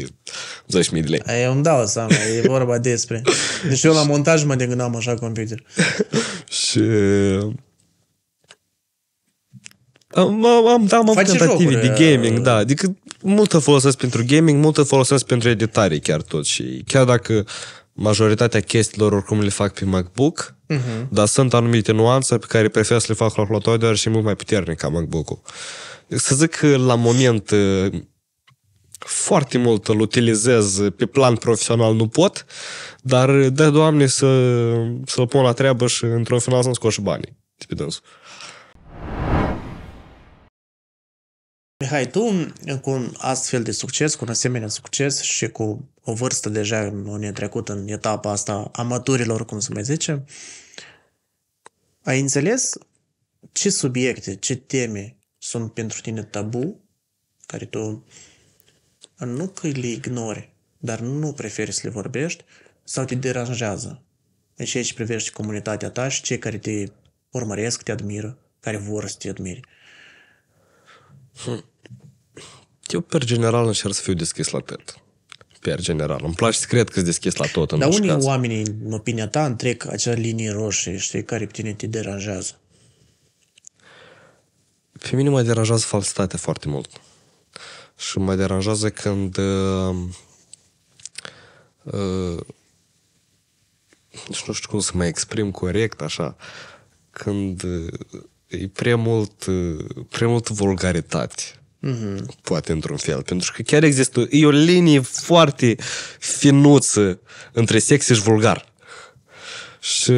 10.000 de lei. Eu îmi dau seama, e vorba despre. Deci eu la montaj mă de gândeam așa computer. și am, am, am avut tentative de uh, gaming, da. Adică multă folosesc pentru gaming, multă folosesc pentru editare chiar tot. Și chiar dacă majoritatea chestiilor oricum le fac pe MacBook, uh-huh. dar sunt anumite nuanțe pe care prefer să le fac la calculator, dar și mult mai puternic ca MacBook-ul. Să zic că la moment uh, foarte mult îl utilizez pe plan profesional nu pot, dar de doamne să, să-l pun la treabă și într-un final să-mi scoși banii. Tipi dânsul. Mihai, tu cu un astfel de succes, cu un asemenea succes și cu o vârstă deja în unii trecut în etapa asta a maturilor, cum să mai zicem, ai înțeles ce subiecte, ce teme sunt pentru tine tabu, care tu nu că le ignori, dar nu preferi să le vorbești, sau te deranjează în deci ceea ce privește comunitatea ta și cei care te urmăresc, te admiră, care vor să te admiri Hmm. Eu, per general, încerc să fiu deschis la tot. Per general. Îmi place să cred că sunt deschis la tot. În Dar unii caz. în opinia ta, întrec acea linie roșie, știi, care pe tine te deranjează? Pe mine mă deranjează falsitatea foarte mult. Și mă deranjează când uh, uh, nu știu cum să mă exprim corect așa, când uh, e prea mult, uh, prea mult vulgaritate Mm-hmm. Poate într-un fel. Pentru că chiar există... E o linie foarte finuță între sex și vulgar. Și...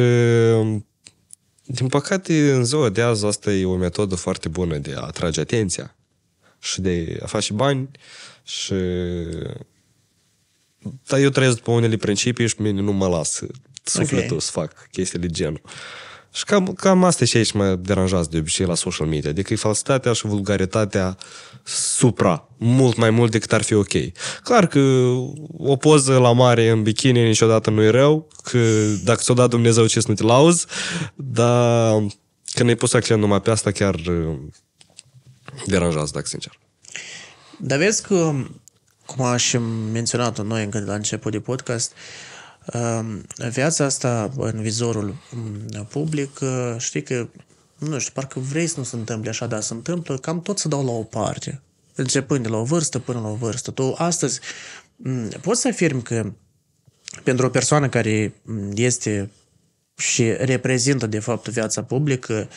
Din păcate, în ziua de azi, asta e o metodă foarte bună de a atrage atenția și de a face bani și... Dar eu trăiesc după unele principii și mine nu mă las sufletul okay. să fac de genul. Și cam, cam asta și aici mă deranjează de obicei la social media. Adică e falsitatea și vulgaritatea supra, mult mai mult decât ar fi ok. Clar că o poză la mare în bikini niciodată nu e rău, că dacă ți-o da Dumnezeu ce să nu te lauzi, dar când ne-ai pus accent numai pe asta chiar uh, deranjează, dacă sincer. Dar vezi că, cum am menționat menționat noi încă de la început de podcast, uh, viața asta în vizorul mm, public, uh, știi că, nu știu, parcă vrei să nu se întâmple așa, dar se întâmplă, cam tot să dau la o parte. Începând de la o vârstă până la o vârstă. Tu astăzi mm, poți să afirmi că pentru o persoană care mm, este și reprezintă, de fapt, viața publică,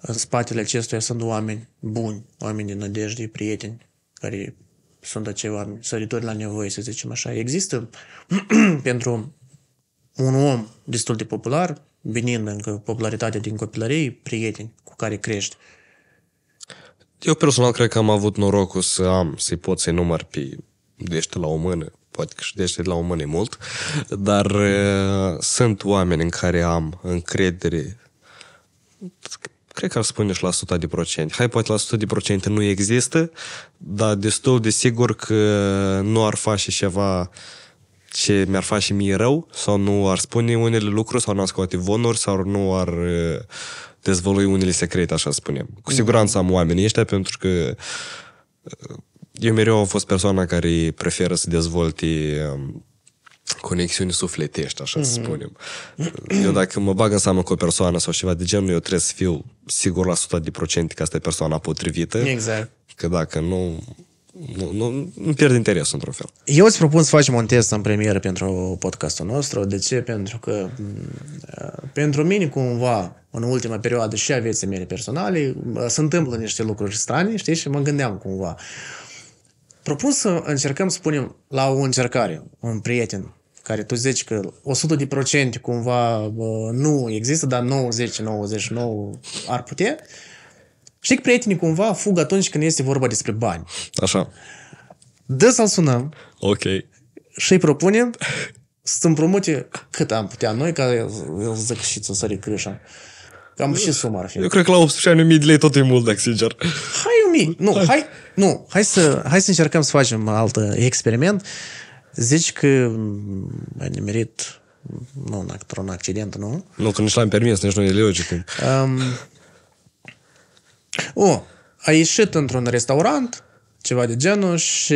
în spatele acestuia sunt oameni buni, oameni de nădejde, prieteni, care sunt acei oameni, săritori la nevoie, să zicem așa. Există pentru un om destul de popular, venind încă popularitatea din copilărie, prieteni cu care crești. Eu personal cred că am avut norocul să am, să-i pot să-i număr pe dește la o mână, poate că și dește la o mână e mult, dar uh, sunt oameni în care am încredere cred că ar spune și la 100 de procente. Hai, poate la 100 de procente nu există, dar destul de sigur că nu ar face ceva ce mi-ar face mie rău sau nu ar spune unele lucruri sau nu ar scoate vonuri sau nu ar uh, dezvălui unele secrete, așa spunem. Cu mm. siguranță am oamenii ăștia pentru că uh, eu mereu am fost persoana care preferă să dezvolte um, conexiuni sufletești, așa mm-hmm. să mhm. spunem. Eu dacă mă bag în seamă cu o persoană sau ceva de genul, eu trebuie să fiu sigur la 100% de procente că asta e persoana potrivită. Exact. Că dacă nu, nu, nu, nu pierd interesul într-un fel. Eu îți propun să facem un test în premieră pentru podcastul nostru. De ce? Pentru că uh, pentru mine cumva în ultima perioadă și a vieții mele personale uh, se întâmplă niște lucruri strane, știi, și mă gândeam cumva. Propun să încercăm să spunem la o încercare un prieten care tu zici că 100% cumva nu există, dar 90-99 ar putea, știi că prietenii cumva fug atunci când este vorba despre bani. Așa. Dă să-l sunăm. Ok. Și îi propunem să împrumute cât am putea noi, ca el zic și să sări creșa. Cam și suma ar fi. Eu cred că la 18 de lei tot e mult, dacă sincer. Hai 1000. Nu, hai, nu, hai să, hai să încercăm să facem alt experiment. Zici că mm, ai nimerit nu un, un accident, nu? Nu, că nici l-am permis, nici nu e logic. Um, o, ai ieșit într-un restaurant, ceva de genul, și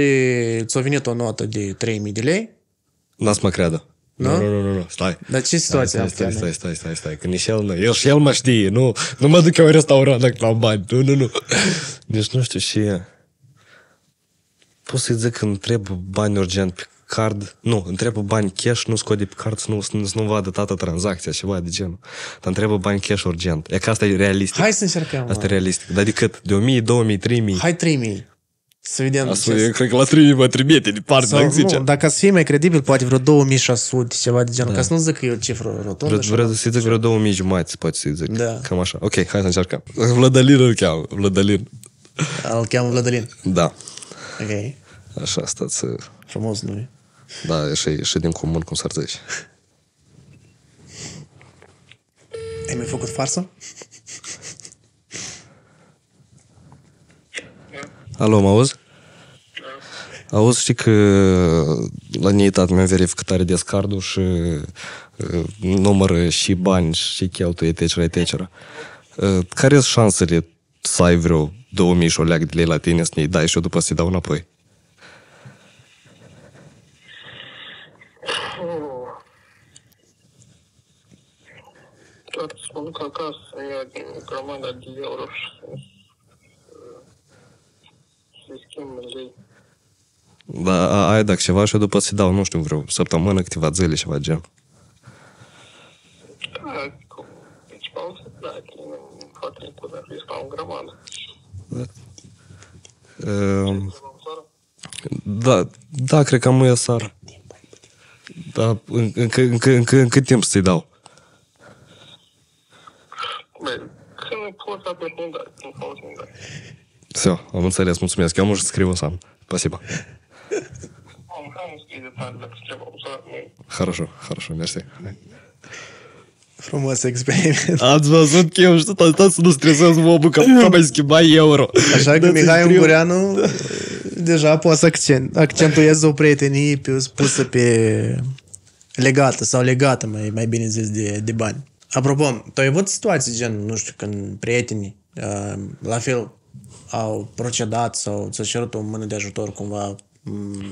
ți-a venit o notă de 3000 de lei. Las mă creadă. Nu? Nu, nu, nu, nu, stai. Dar ce situație stai, stai, stai, stai, stai, stai, că nici el nu, el și el mă știe, nu, nu mă duc eu în restaurant dacă am bani, nu, nu, nu. Deci nu știu și e. să-i zic că îmi trebuie bani urgent pe card, nu, întreabă bani cash, nu scot de pe card să nu, să nu vadă toată tranzacția, ceva de genul. Dar întreabă bani cash urgent. E că asta e realistic. Hai să încercăm. Asta e realistic. Dar adică de cât? De 1000, 2000, 3000? Hai 3000. Să vedem. Asta, ce... Eu cred că la 3000 vă trimite de parte, Sau, zice. Nu, dacă să fie mai credibil, poate vreo 2600, ceva de genul. Da. Ca să nu zic că eu cifră rotundă. Vreau, vreau să zic vreo 2000 jumătate, poate să zic. Da. Cam așa. Ok, hai să încercăm. Vladalin îl cheamă, Vladalin. Îl cheamă Vladalin? Da. Ok. Așa, stați să... Frumos nume. Da, și, și din comun, cum s-ar zice. Ai mai făcut farsă? Alo, mă auzi? Auzi, știi că la neitat mi-am verificat tare des cardul și uh, numără și bani și cheltuie, etc., etc. Uh, care sunt șansele să ai vreo 2000 și o leac de lei la tine să ne dai și eu după să-i dau înapoi? îți mă duc acasă, îmi iau din grămada de euro și să uh, schimb lei. Da, ai dacă ceva și după să dau, nu știu, vreo săptămână, câteva zile, ceva gen. Da, principal deci să plac, da, nu poate nici să risca o grămadă. Ehm, da, da, cred că am eu sară. Da, în, în, în, în, în cât timp să-i dau? Băi, când pot aprofunda, nu aprofunda. Все, am înțeles, mulțumesc. Eu am să scriu сам. Спасибо. Хорошо, хорошо, мерси. Frumos experiment. Ați văzut că eu știu, stat să nu stresez omul, că mai schimba euro. Așa că Mihai Ungureanu deja poate să accent, accentueze o prietenie pe, pusă pe legată sau legată, mai, mai bine zis, de, de bani. Apropo, tu ai avut situații gen, nu știu, când prietenii uh, la fel au procedat sau ți-a cerut o mână de ajutor cumva um,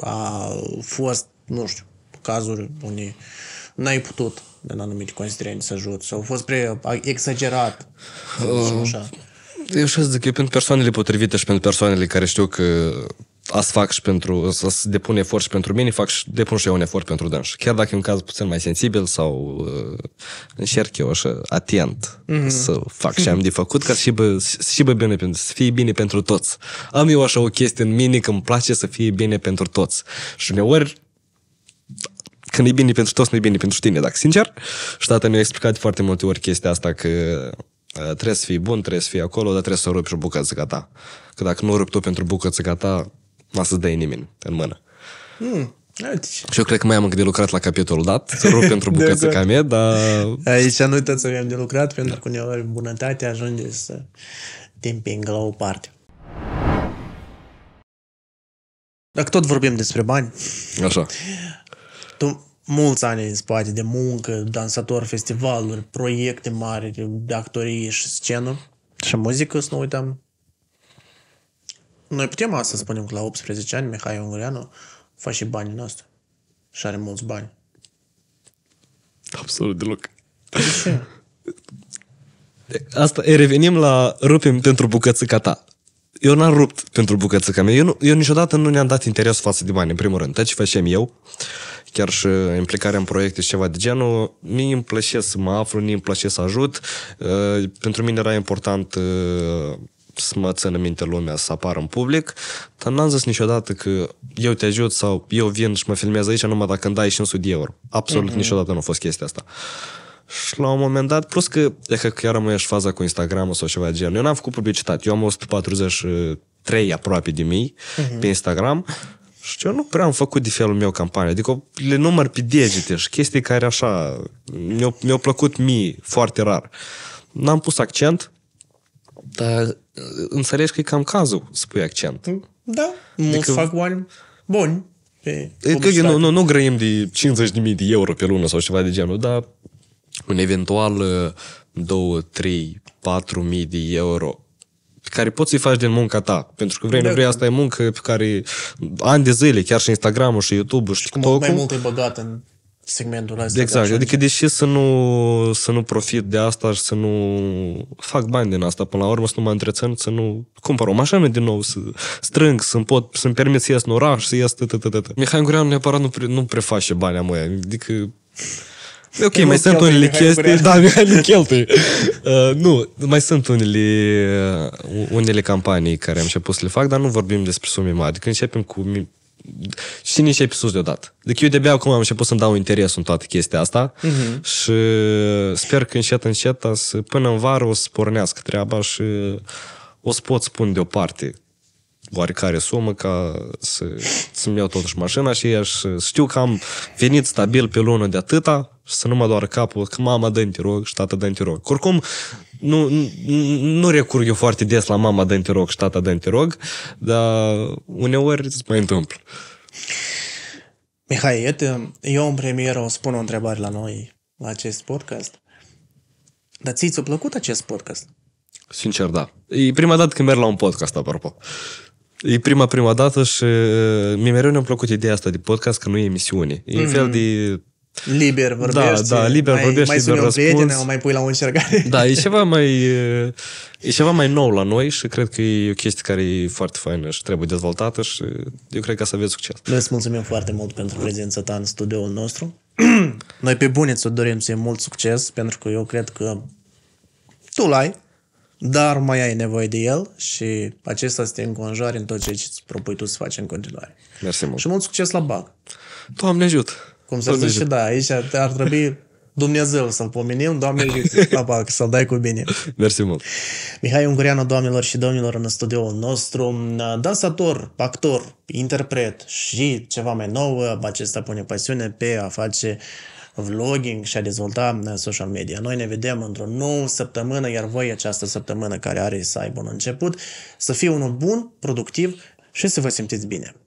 a fost, nu știu, cazuri unde n-ai putut de anumite constrieni să ajut sau a fost prea exagerat. Uh, așa. Eu să zic, eu pentru persoanele potrivite și pentru persoanele care știu că Ați fac și pentru, să depun efort și pentru mine, fac și, depun și eu un efort pentru dânsul. Chiar dacă e un caz puțin mai sensibil sau uh, încerc eu așa, atent mm-hmm. să fac și am de făcut, ca și bă, și bă bine, să fie bine pentru toți. Am eu așa o chestie în mine că îmi place să fie bine pentru toți. Și uneori când e bine pentru toți, nu e bine pentru tine, dacă sincer. Și tata mi-a explicat foarte multe ori chestia asta că uh, trebuie să fii bun, trebuie să fii acolo, dar trebuie să rupi și o bucățică ta. Că dacă nu rupi tu pentru bucățica ta, n-a să-ți dea nimeni în mână. Mm. Aici. Și eu cred că mai am încă de lucrat la capitolul dat. Să rup pentru bucăță ca mie, dar... Aici nu uitați să avem de lucrat, pentru da. că uneori bunătate ajunge să te împingă la o parte. Dacă tot vorbim despre bani... Așa. Tu mulți ani în spate de muncă, dansator, festivaluri, proiecte mari de actorie și scenă și muzică, să nu uităm. Noi putem asta să spunem că la 18 ani Mihai Ungureanu face bani în asta. Și are mulți bani. Absolut deloc. De ce? Asta, e, revenim la rupem pentru bucățica ta. Eu n-am rupt pentru bucățica mea. Eu, nu, eu niciodată nu ne-am dat interes față de bani, în primul rând. Tot deci ce facem eu, chiar și implicarea în proiecte și ceva de genul, mi îmi place să mă aflu, mi îmi place să ajut. Uh, pentru mine era important uh, să mă în minte lumea, să apar în public, dar n-am zis niciodată că eu te ajut sau eu vin și mă filmez aici numai dacă îmi dai 500 de euro. Absolut mm-hmm. niciodată nu a fost chestia asta. Și la un moment dat, plus că, e că chiar am ieșit faza cu Instagram sau ceva de genul. Eu n-am făcut publicitate. Eu am 143 aproape de mii mm-hmm. pe Instagram și eu nu prea am făcut de felul meu campanie. Adică le număr pe degete și chestii care așa mi-au, mi-au plăcut mie foarte rar. N-am pus accent, dar înțelegi că e cam cazul să pui accent. Da, mulți adică, fac oameni buni pe că nu, nu, nu grăim de 50.000 de euro pe lună sau ceva de genul, dar un eventual 2, 3, 4 mii de euro pe care poți să-i faci din munca ta. Pentru că vrei, de nu vrei, asta e muncă pe care ani de zile, chiar și Instagram-ul și YouTube-ul și TikTok-ul. Mai mult e băgat în segmentul ăsta. Exact, de adică deși să nu, să nu profit de asta și să nu fac bani din asta, până la urmă să nu mă întrețin, să nu cumpăr o mașină din nou, să strâng, să-mi, pot, să-mi permit să ies în oraș, să ies, tătătătă. Mihai Gureanu neapărat nu, nu preface bani amoia, adică... Ok, mai sunt unele chestii, da, Mihai nu cheltuie. Uh, nu, mai sunt unele, uh, unele campanii care am început să le fac, dar nu vorbim despre sume mari. Adică începem cu și niște episod deodată. Deci eu de-abia acum am început să-mi dau interes în toată chestia asta uh-huh. și sper că încet, încet, până în vară o să pornească treaba și o să pot spune deoparte oarecare sumă ca să, să-mi iau totuși mașina și aș, știu că am venit stabil pe lună de atâta și să nu mă doar capul că mama dă te rog și tata dă te rog. Oricum, nu, nu recurg eu foarte des la mama dă te rog și tata dă te rog, dar uneori îți mai întâmplă. Mihai, eu, te, eu în premieră o spun o întrebare la noi, la acest podcast. Dar ți-ți-a plăcut acest podcast? Sincer, da. E prima dată când merg la un podcast, apropo. E prima, prima dată și uh, mi mereu ne-a plăcut ideea asta de podcast, că nu e emisiune. E mm-hmm. un mhm. fel de Liber da, vorbești. Da, da, liber mai, vorbești, mai suni un prieten, mai pui la o încercare. Da, e ceva mai, uh, e ceva mai nou la noi și cred că e o chestie care e foarte faină și trebuie dezvoltată și eu cred că să aveți succes. Noi îți mulțumim foarte mult pentru prezența ta în studioul nostru. noi pe bune ți-o dorim să-i mult succes pentru că eu cred că tu l-ai dar mai ai nevoie de el și acesta să te înconjoare în tot ce îți propui tu să faci în continuare. Mersi mult. Și mult succes la BAG. Doamne ajut! Cum să zici, da, aici ar, ar trebui Dumnezeu să-L pomenim, Doamne ajut la BAG, să-L dai cu bine. Mersi mult! Mihai Ungureanu, doamnelor și domnilor, în studioul nostru, dansator, actor, interpret și ceva mai nou, acesta pune pasiune pe a face uh, vlogging și a dezvolta uh, social media. Noi ne vedem într-o nouă săptămână, iar voi această săptămână care are să aibă un început, să fie unul bun, productiv și să vă simțiți bine.